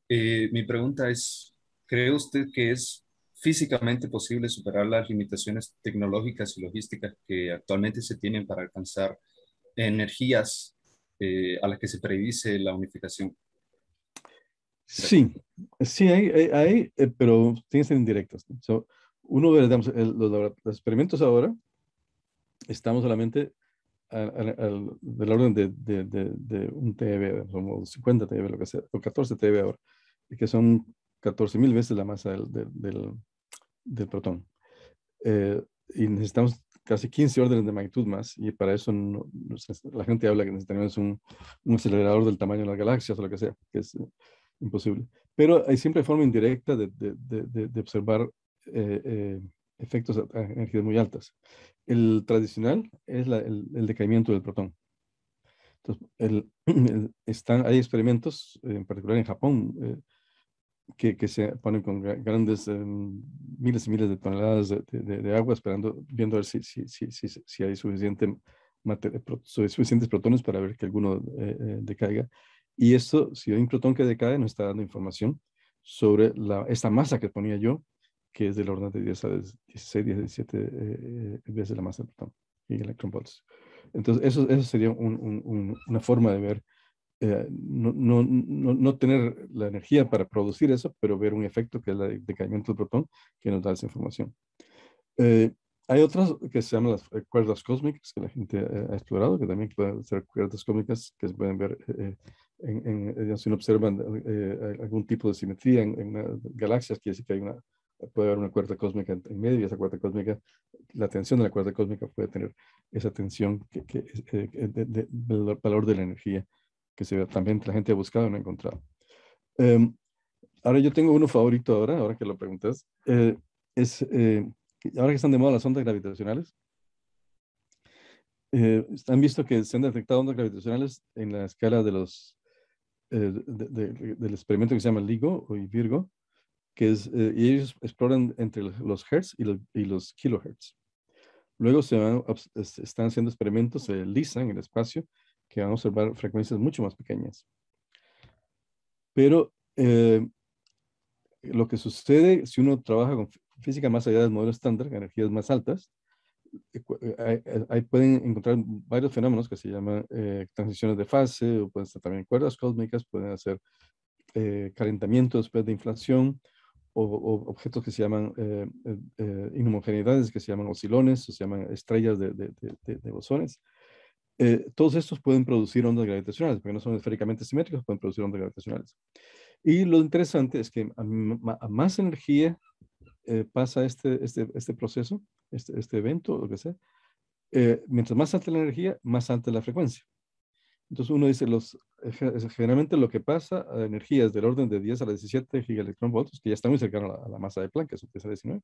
eh, mi pregunta es, ¿cree usted que es físicamente posible superar las limitaciones tecnológicas y logísticas que actualmente se tienen para alcanzar energías eh, a las que se predice la unificación. Sí, sí, hay, eh, pero tienen que ser indirectas. uno de los, experimentos ahora, estamos solamente del orden de, un TB, somos 50 TeV lo que o 14 TB ahora, que son 14.000 veces la masa del, del, protón. Eh, y necesitamos casi 15 órdenes de magnitud más, y para eso la gente habla que necesitamos un, un, acelerador del tamaño de las galaxias o lo que sea, que es eh, imposible. Pero hay siempre forma indirecta de, de, de, observar eh, eh, efectos a, energías muy altas. El tradicional es el, el, decaimiento del protón. Entonces, <clears throat> están, hay experimentos, en particular en Japón, que, se ponen con grandes, em, miles y miles de toneladas de, agua, esperando, viendo a ver si, si, si, si hay suficiente eh, suficientes protones para ver que alguno eh, eh, decaiga. Y esto, si hay un protón que decae, nos está dando información sobre la, esta masa que ponía yo, que es de la orden de 10 a 16, 17 veces la masa del protón y electron volts. Entonces, eso, eso sería una forma de ver eh, no, no, tener la energía para producir eso, pero ver un efecto que es el decaimiento del protón que nos da esa información. Eh, hay otras que se llaman las eh, cuerdas cósmicas que la gente ha explorado, que también pueden ser cuerdas cósmicas que se pueden ver en, si uno observa algún tipo de simetría en, galaxias, quiere decir que puede haber una cuerda cósmica en, medio y esa cuerda cósmica, la tensión de la cuerda cósmica puede tener esa tensión que, valor de la energía que también la gente ha buscado y no ha encontrado. Em, ahora yo tengo uno favorito ahora, ahora que lo preguntas. Eh, es, eh, ahora que están de moda las ondas gravitacionales, eh, han visto que se han detectado ondas gravitacionales en la escala de los, del experimento que se llama LIGO o Virgo, que y ellos exploran entre los hertz y los, kilohertz. Luego se están haciendo experimentos, se lisan en el espacio que van a observar frecuencias mucho más pequeñas. Pero eh, lo que sucede si uno trabaja con física más allá del modelo estándar, energías más altas, eh, eh, ahí pueden encontrar varios fenómenos que se llaman transiciones de fase, o pueden ser también cuerdas cósmicas, pueden hacer eh, calentamiento después de inflación, o, objetos que se llaman inhomogeneidades, que se llaman oscilones, o se llaman estrellas de, de bosones. Eh, todos estos pueden producir ondas gravitacionales, porque no son esféricamente simétricos, pueden producir ondas gravitacionales. Y lo interesante es que a, más energía eh, pasa este, este, este proceso, este, este, evento, lo que sea, eh, mientras más alta la energía, más alta la frecuencia. Entonces uno dice, los, generalmente lo que pasa a energías del orden de 10 a la 17 gigaelectronvoltios, que ya está muy cercano a la, masa de Planck, que es 10 a 19,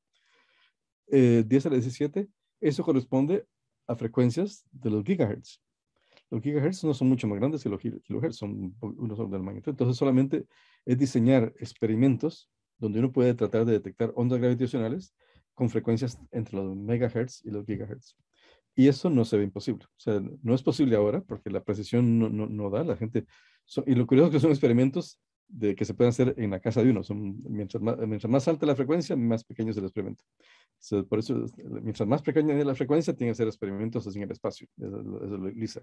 10 a la 17, eso corresponde frecuencias de los gigahertz. Los gigahertz no son mucho más grandes que los kilohertz, son unos orden del magnitud. Entonces solamente es diseñar experimentos donde uno puede tratar de detectar ondas gravitacionales con frecuencias entre los megahertz y los gigahertz. Y eso no se ve imposible. O sea, no es posible ahora porque la precisión no, da. La gente. y lo curioso es que son experimentos de que se pueden hacer en la casa de uno. Son, mientras, más, mientras más alta la frecuencia, más pequeño es el experimento. por eso, mientras más pequeña es la frecuencia, tiene que hacer experimentos en el espacio. Eso, es lo lisa,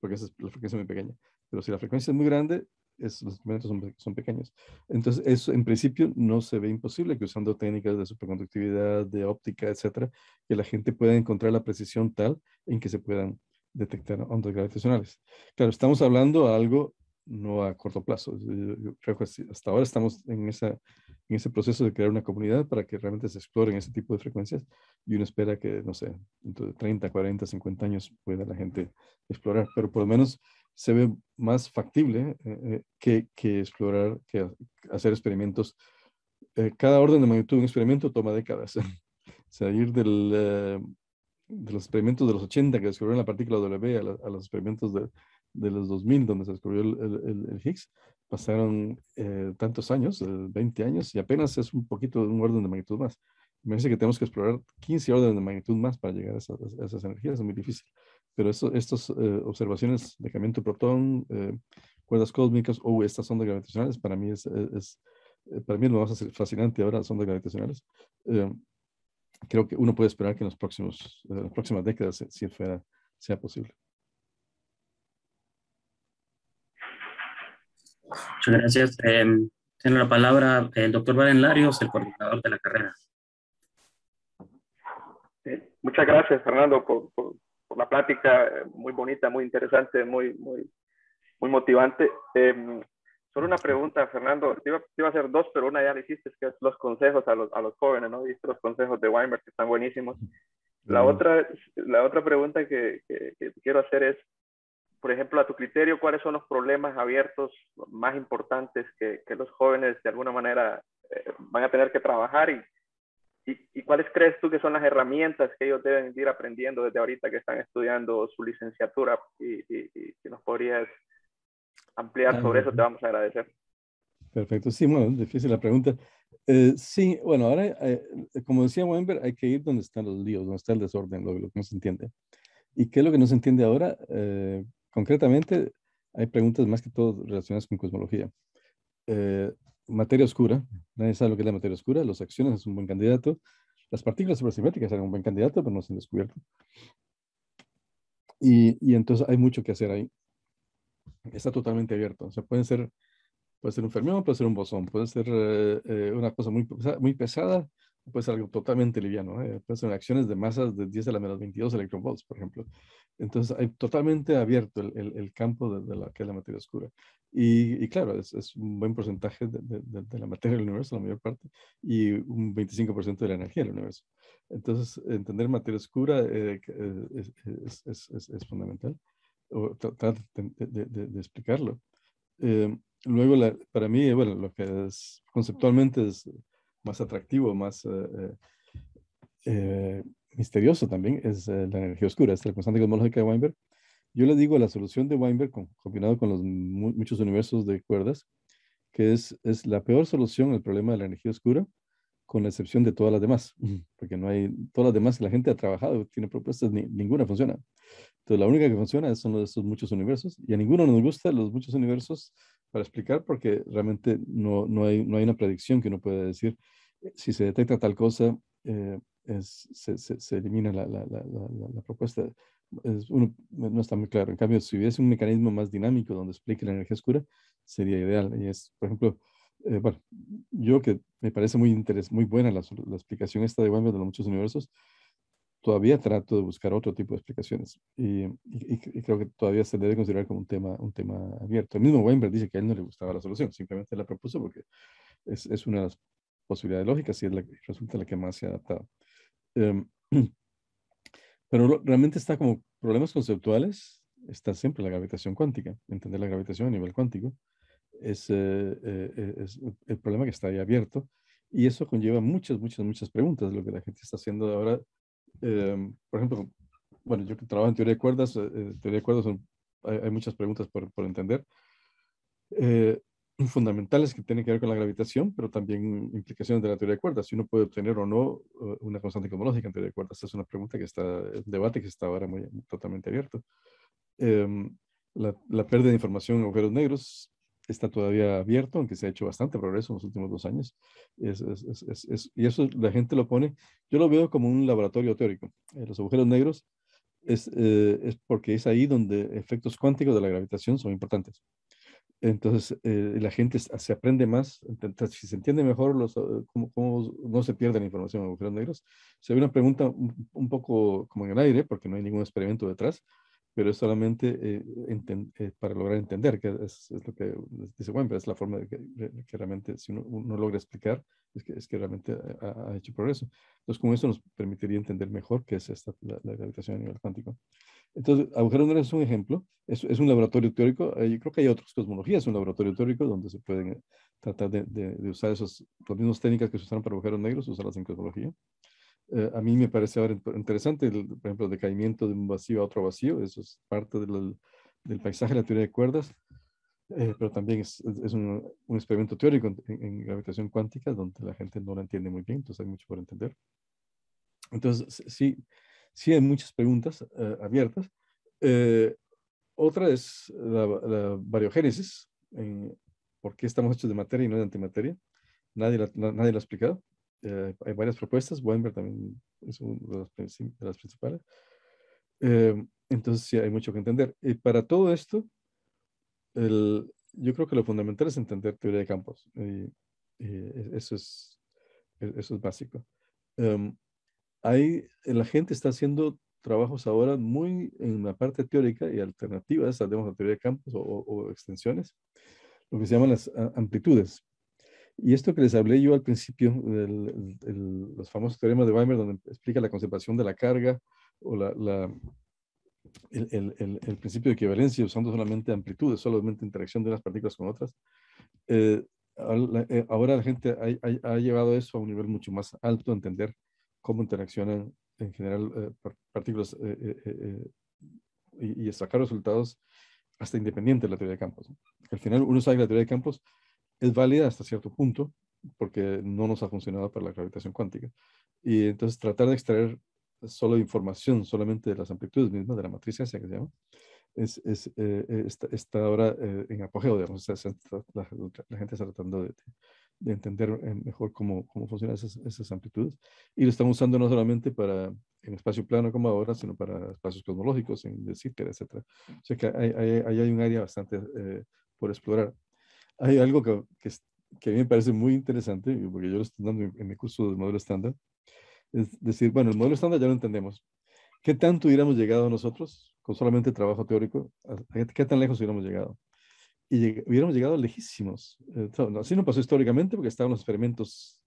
porque esa es la frecuencia muy pequeña. Pero si la frecuencia es muy grande, los experimentos son, son, pequeños. Entonces, eso en principio no se ve imposible que usando técnicas de superconductividad, de óptica, etcétera, que la gente pueda encontrar la precisión tal en que se puedan detectar ondas gravitacionales. Claro, estamos hablando de algo no a corto plazo. Yo creo que hasta ahora estamos en, ese proceso de crear una comunidad para que realmente se exploren ese tipo de frecuencias y uno espera que, no sé, entre de 30, 40, 50 años pueda la gente explorar, pero por lo menos se ve más factible eh, eh, que, explorar, que hacer experimentos. Eh, cada orden de magnitud de un experimento toma décadas. <laughs> o del, de los experimentos de los 80 que descubrieron la partícula W a los experimentos de de los 2000, donde se descubrió el, el, Higgs, pasaron eh, tantos años, 20 eh, años, y apenas es un poquito de un orden de magnitud más. Me dice que tenemos que explorar 15 órdenes de magnitud más para llegar a esas, energías, es muy difícil. Pero estas eh, observaciones de de protón, cuerdas cósmicas o estas ondas gravitacionales, para mí es, para mí lo más fascinante ahora, las ondas gravitacionales. creo que uno puede esperar que en, los próximos, las próximas décadas, si fuera, sea posible. Muchas gracias. Em, tiene la palabra eh, el doctor Valen Larios, el coordinador de la carrera. muchas gracias, Fernando, por, por, la plática eh, muy bonita, muy interesante, muy, muy, muy motivante. Em, solo una pregunta, Fernando. Te iba, a hacer dos, pero una ya le hiciste, que es los consejos a los, a los jóvenes, ¿no? Viste los consejos de Weinberg, que están buenísimos. La, otra, la otra pregunta que, que quiero hacer es, por ejemplo, a tu criterio, ¿cuáles son los problemas abiertos más importantes que, los jóvenes de alguna manera eh, van a tener que trabajar y, cuáles crees tú que son las herramientas que ellos deben ir aprendiendo desde ahorita que están estudiando su licenciatura? Y, si nos podrías ampliar sobre eso, te vamos a agradecer. Perfecto, sí, bueno, difícil la pregunta. Eh, sí, bueno, ahora, eh, como decía Weinberg, hay que ir donde están los líos, donde está el desorden, lo, que no se entiende. ¿Y qué es lo que no se entiende ahora? Concretamente, hay preguntas más que todo relacionadas con cosmología. Eh, materia oscura, nadie sabe lo que es la materia oscura, los acciones es un buen candidato, las partículas supersimétricas eran un buen candidato, pero no se han descubierto. Y, entonces hay mucho que hacer ahí. Está totalmente abierto. O sea, ser, puede ser un fermión, puede ser un bosón, puede ser eh, eh, una cosa muy, muy pesada, pues algo totalmente liviano. ¿eh? Pues en acciones de masas de 10 a la menos 22 electronvolts, por ejemplo. Entonces, hay totalmente abierto el, el, campo de, de, la, que es la materia oscura. Y, y claro, es, un buen porcentaje de, de, la materia del universo, la mayor parte, y un 25% de la energía del universo. Entonces, entender materia oscura eh, eh, es, es, es, fundamental, o tratar de, explicarlo. Eh, luego, para mí, bueno, lo que es conceptualmente es más atractivo, más eh, eh, eh, misterioso también es la energía oscura, es la constante cosmológica de Weinberg. Yo le digo la solución de Weinberg, combinado con los muchos universos de cuerdas, que es, es la peor solución al problema de la energía oscura, con la excepción de todas las demás, <laughs> porque no hay, todas las demás que la gente ha trabajado, tiene propuestas, ninguna funciona. Entonces, la única que funciona es son los, esos muchos universos, y a ninguno nos gusta los muchos universos para explicar, porque realmente no, no, hay, no hay una predicción que uno pueda decir, si se detecta tal cosa, eh, se, se, elimina la, la, la, propuesta. uno, no está muy claro. En cambio, si hubiese un mecanismo más dinámico donde explique la energía oscura, sería ideal. Y es, por ejemplo, eh, bueno, yo que me parece muy interés, muy buena la, explicación esta de Weinberg de los muchos universos, todavía trato de buscar otro tipo de explicaciones y, creo que todavía se debe considerar como un tema, un tema abierto. El mismo Weinberg dice que a él no le gustaba la solución, simplemente la propuso porque es, es una de las posibilidad de lógica, si es la, resulta la que más se ha adaptado. Em, <clears throat> pero realmente está como problemas conceptuales, está siempre la gravitación cuántica, entender la gravitación a nivel cuántico, es, eh, eh, eh, es el problema que está ahí abierto y eso conlleva muchas, muchas, muchas preguntas, lo que la gente está haciendo ahora. Em, por ejemplo, bueno, yo que trabajo en teoría de cuerdas, teoría de cuerdas son, hay, muchas preguntas por, por entender. Eh, fundamentales que tienen que ver con la gravitación, pero también implicaciones de la teoría de cuerdas. Si uno puede obtener o no eh, una constante cosmológica en teoría de cuerdas. es una pregunta que está, un debate que está ahora muy, totalmente abierto. Em, la, pérdida de información en agujeros negros está todavía abierto, aunque se ha hecho bastante progreso en los últimos dos años. y eso la gente lo pone, yo lo veo como un laboratorio teórico. Eh, los agujeros negros es, eh, es porque es ahí donde efectos cuánticos de la gravitación son importantes. Entonces, eh, la gente se aprende más, si se entiende mejor los, eh, cómo, no se pierde la información en agujeros negros. Se ve una pregunta un, poco como en el aire, porque no hay ningún experimento detrás, pero es solamente eh, para lograr entender, que es, lo que dice pero es la forma de que, realmente, si uno, no logra explicar, es que, es que realmente ha, hecho progreso. Entonces, con eso nos permitiría entender mejor qué es esta, la, la gravitación a nivel cuántico. Entonces, agujero negro es un ejemplo, es, es un laboratorio teórico, eh, yo creo que hay otras cosmologías, un laboratorio teórico donde se pueden eh, tratar de, usar esas, las mismas técnicas que se usaron para agujeros negros, usarlas en cosmología. Eh, a mí me parece ahora interesante, el, por ejemplo, el decaimiento de un vacío a otro vacío, eso es parte del, del paisaje de la teoría de cuerdas, pero también es, es un, experimento teórico en, en, gravitación cuántica donde la gente no lo entiende muy bien, entonces hay mucho por entender. Entonces, sí, sí hay muchas preguntas eh, abiertas. Eh, otra es la, variogénesis, por qué estamos hechos de materia y no de antimateria. Nadie, nadie lo ha explicado. Eh, hay varias propuestas, Weinberg también es una de las, principales. entonces sí hay mucho que entender. Y para todo esto, el, yo creo que lo fundamental es entender teoría de campos. eso, es, eso es e-, básico. Em, hay, eh, la gente está haciendo trabajos ahora muy en la parte teórica y alternativas, tenemos la teoría de campos o, extensiones, lo que se llaman las ah, amplitudes. Y esto que les hablé yo al principio, del los famosos teoremas de Weimar donde explica la conservación de la carga o la, el, principio de equivalencia usando solamente amplitudes, solamente interacción de unas partículas con otras. Eh, eh, ahora la gente ha, llevado eso a un nivel mucho más alto, a entender cómo interaccionan en general eh, partículas eh, eh, y, y, sacar resultados hasta independiente de la teoría de campos. Al final uno sabe que la teoría de campos es válida hasta cierto punto porque no nos ha funcionado para la gravitación cuántica. Y entonces tratar de extraer solo información solamente de las amplitudes mismas, de la matriz que se llama, es, es, está, ahora en apogeo, digamos, la, la, gente está tratando de, de entender eh, mejor cómo, cómo funcionan esas, esas, amplitudes. Y lo estamos usando no solamente para en espacio plano como ahora, sino para espacios cosmológicos, en de etcétera, etcétera. O sea que ahí hay, hay, hay, un área bastante eh, por explorar. Hay algo que, que, que, a mí me parece muy interesante, porque yo lo estoy dando en mi curso del modelo estándar, es decir, bueno, el modelo estándar ya lo entendemos. ¿Qué tanto hubiéramos llegado nosotros con solamente trabajo teórico? ¿Qué tan lejos hubiéramos llegado? y hubiéramos llegado lejísimos. así eh, no pasó históricamente porque estaban los experimentos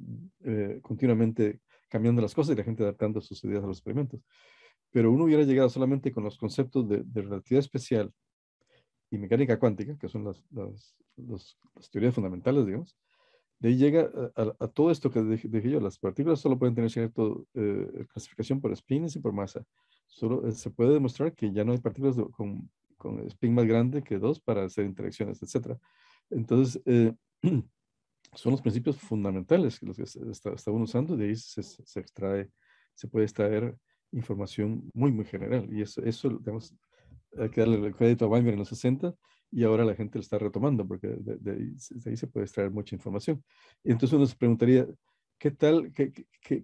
eh, continuamente cambiando las cosas y la gente adaptando sus ideas a los experimentos. Pero uno hubiera llegado solamente con los conceptos de, relatividad especial y mecánica cuántica, que son las, las, teorías fundamentales, digamos. De ahí llega a, todo esto que dije, yo, las partículas solo pueden tener cierta eh, clasificación por espines y por masa. Solo se puede demostrar que ya no hay partículas con con spin más grande que dos para hacer interacciones, etc. Entonces, eh, <clears throat> son los principios fundamentales los que estaban usando y de ahí se, extrae, se puede extraer información muy, muy general. Y eso, eso digamos, que darle el crédito a Weinberg en los 60 y ahora la gente lo está retomando porque de, ahí, se puede extraer mucha información. Y entonces uno se preguntaría, ¿qué, tal, qué,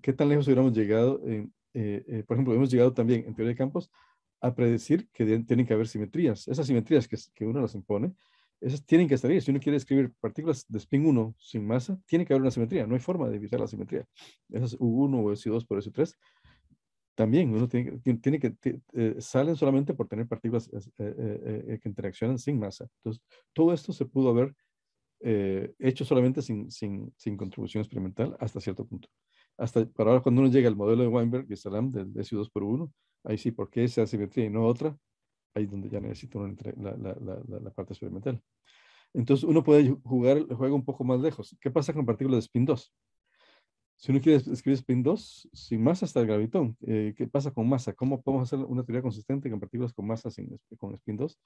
qué, tan lejos hubiéramos llegado eh, eh, por ejemplo, hemos llegado también en teoría de campos a predecir que tienen que haber simetrías. Esas simetrías que, que uno las impone, esas tienen que estar ahí, Si uno quiere escribir partículas de spin 1 sin masa, tiene que haber una simetría. No hay forma de evitar la simetría. Esas U1 o S2 por S3 también uno tiene, que, eh, salen solamente por tener partículas eh, eh, que interaccionan sin masa. Entonces, todo esto se pudo haber hecho solamente sin, contribución experimental hasta cierto punto. Hasta para ahora, cuando uno llega al modelo de Weinberg y Salam del SU2 por 1, ahí sí, porque esa asimetría y no otra, ahí es donde ya necesito la, parte experimental. Entonces uno puede jugar el juego un poco más lejos. ¿Qué pasa con partículas de spin 2? Si uno quiere escribir spin 2 sin masa hasta el gravitón, eh, ¿qué pasa con masa? ¿Cómo podemos hacer una teoría consistente con partículas con masa sin, con spin 2?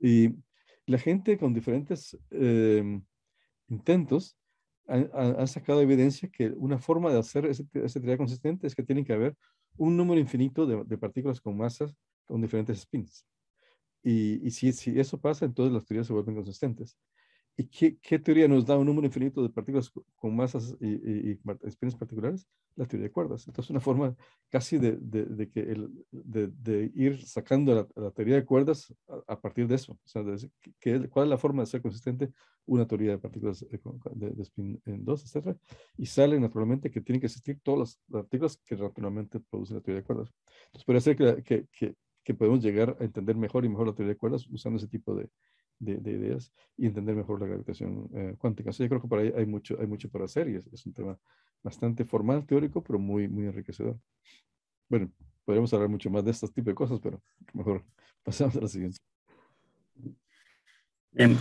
Y la gente con diferentes em, intentos ha sacado evidencia que una forma de hacer esa teoría consistente es que tienen que haber un número infinito de, partículas con masas con diferentes spins. Y, si, si, eso pasa, entonces las teorías se vuelven consistentes. ¿Y qué, teoría nos da un número infinito de partículas con masas y, y, particulares? La teoría de cuerdas. Entonces, una forma casi de, de, que el, de, ir sacando la, teoría de cuerdas a, partir de eso. O sea, que, ¿cuál es la forma de ser consistente una teoría de partículas eh, de, spin en dos, etcétera? Y sale naturalmente que tienen que existir todas las partículas que naturalmente producen la teoría de cuerdas. Entonces, puede ser que podemos llegar a entender mejor y mejor la teoría de cuerdas usando ese tipo de, de, ideas y entender mejor la gravitación eh, cuántica. Así yo creo que para ahí hay mucho, hay mucho para hacer y es, un tema bastante formal, teórico, pero muy, muy enriquecedor. Bueno, podríamos hablar mucho más de este tipo de cosas, pero mejor <laughs> pasamos a la siguiente.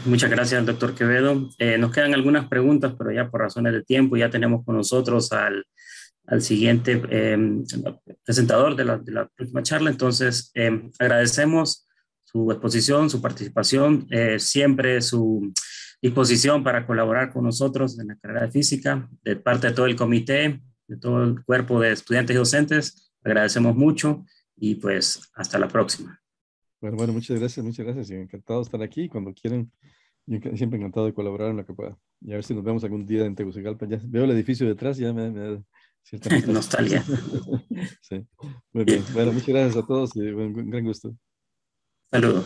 muchas gracias, doctor Quevedo. Eh, nos quedan algunas preguntas, pero ya por razones de tiempo ya tenemos con nosotros al, al siguiente eh, presentador de la, de la, próxima charla. Entonces, agradecemos su exposición, su participación, eh, siempre su disposición para colaborar con nosotros en la carrera de física, de parte de todo el comité, de todo el cuerpo de estudiantes y docentes. Agradecemos mucho y pues hasta la próxima. Bueno, pues, bueno, muchas gracias, muchas gracias. Encantado de estar aquí. Cuando quieran, siempre encantado de colaborar en lo que pueda. Y a ver si nos vemos algún día en Tegucigalpa. Ya veo el edificio detrás y ya me, da cierta <laughs> nostalgia. <laughs> Muy bien. Bueno, muchas gracias a todos y un gran gusto. Aduh.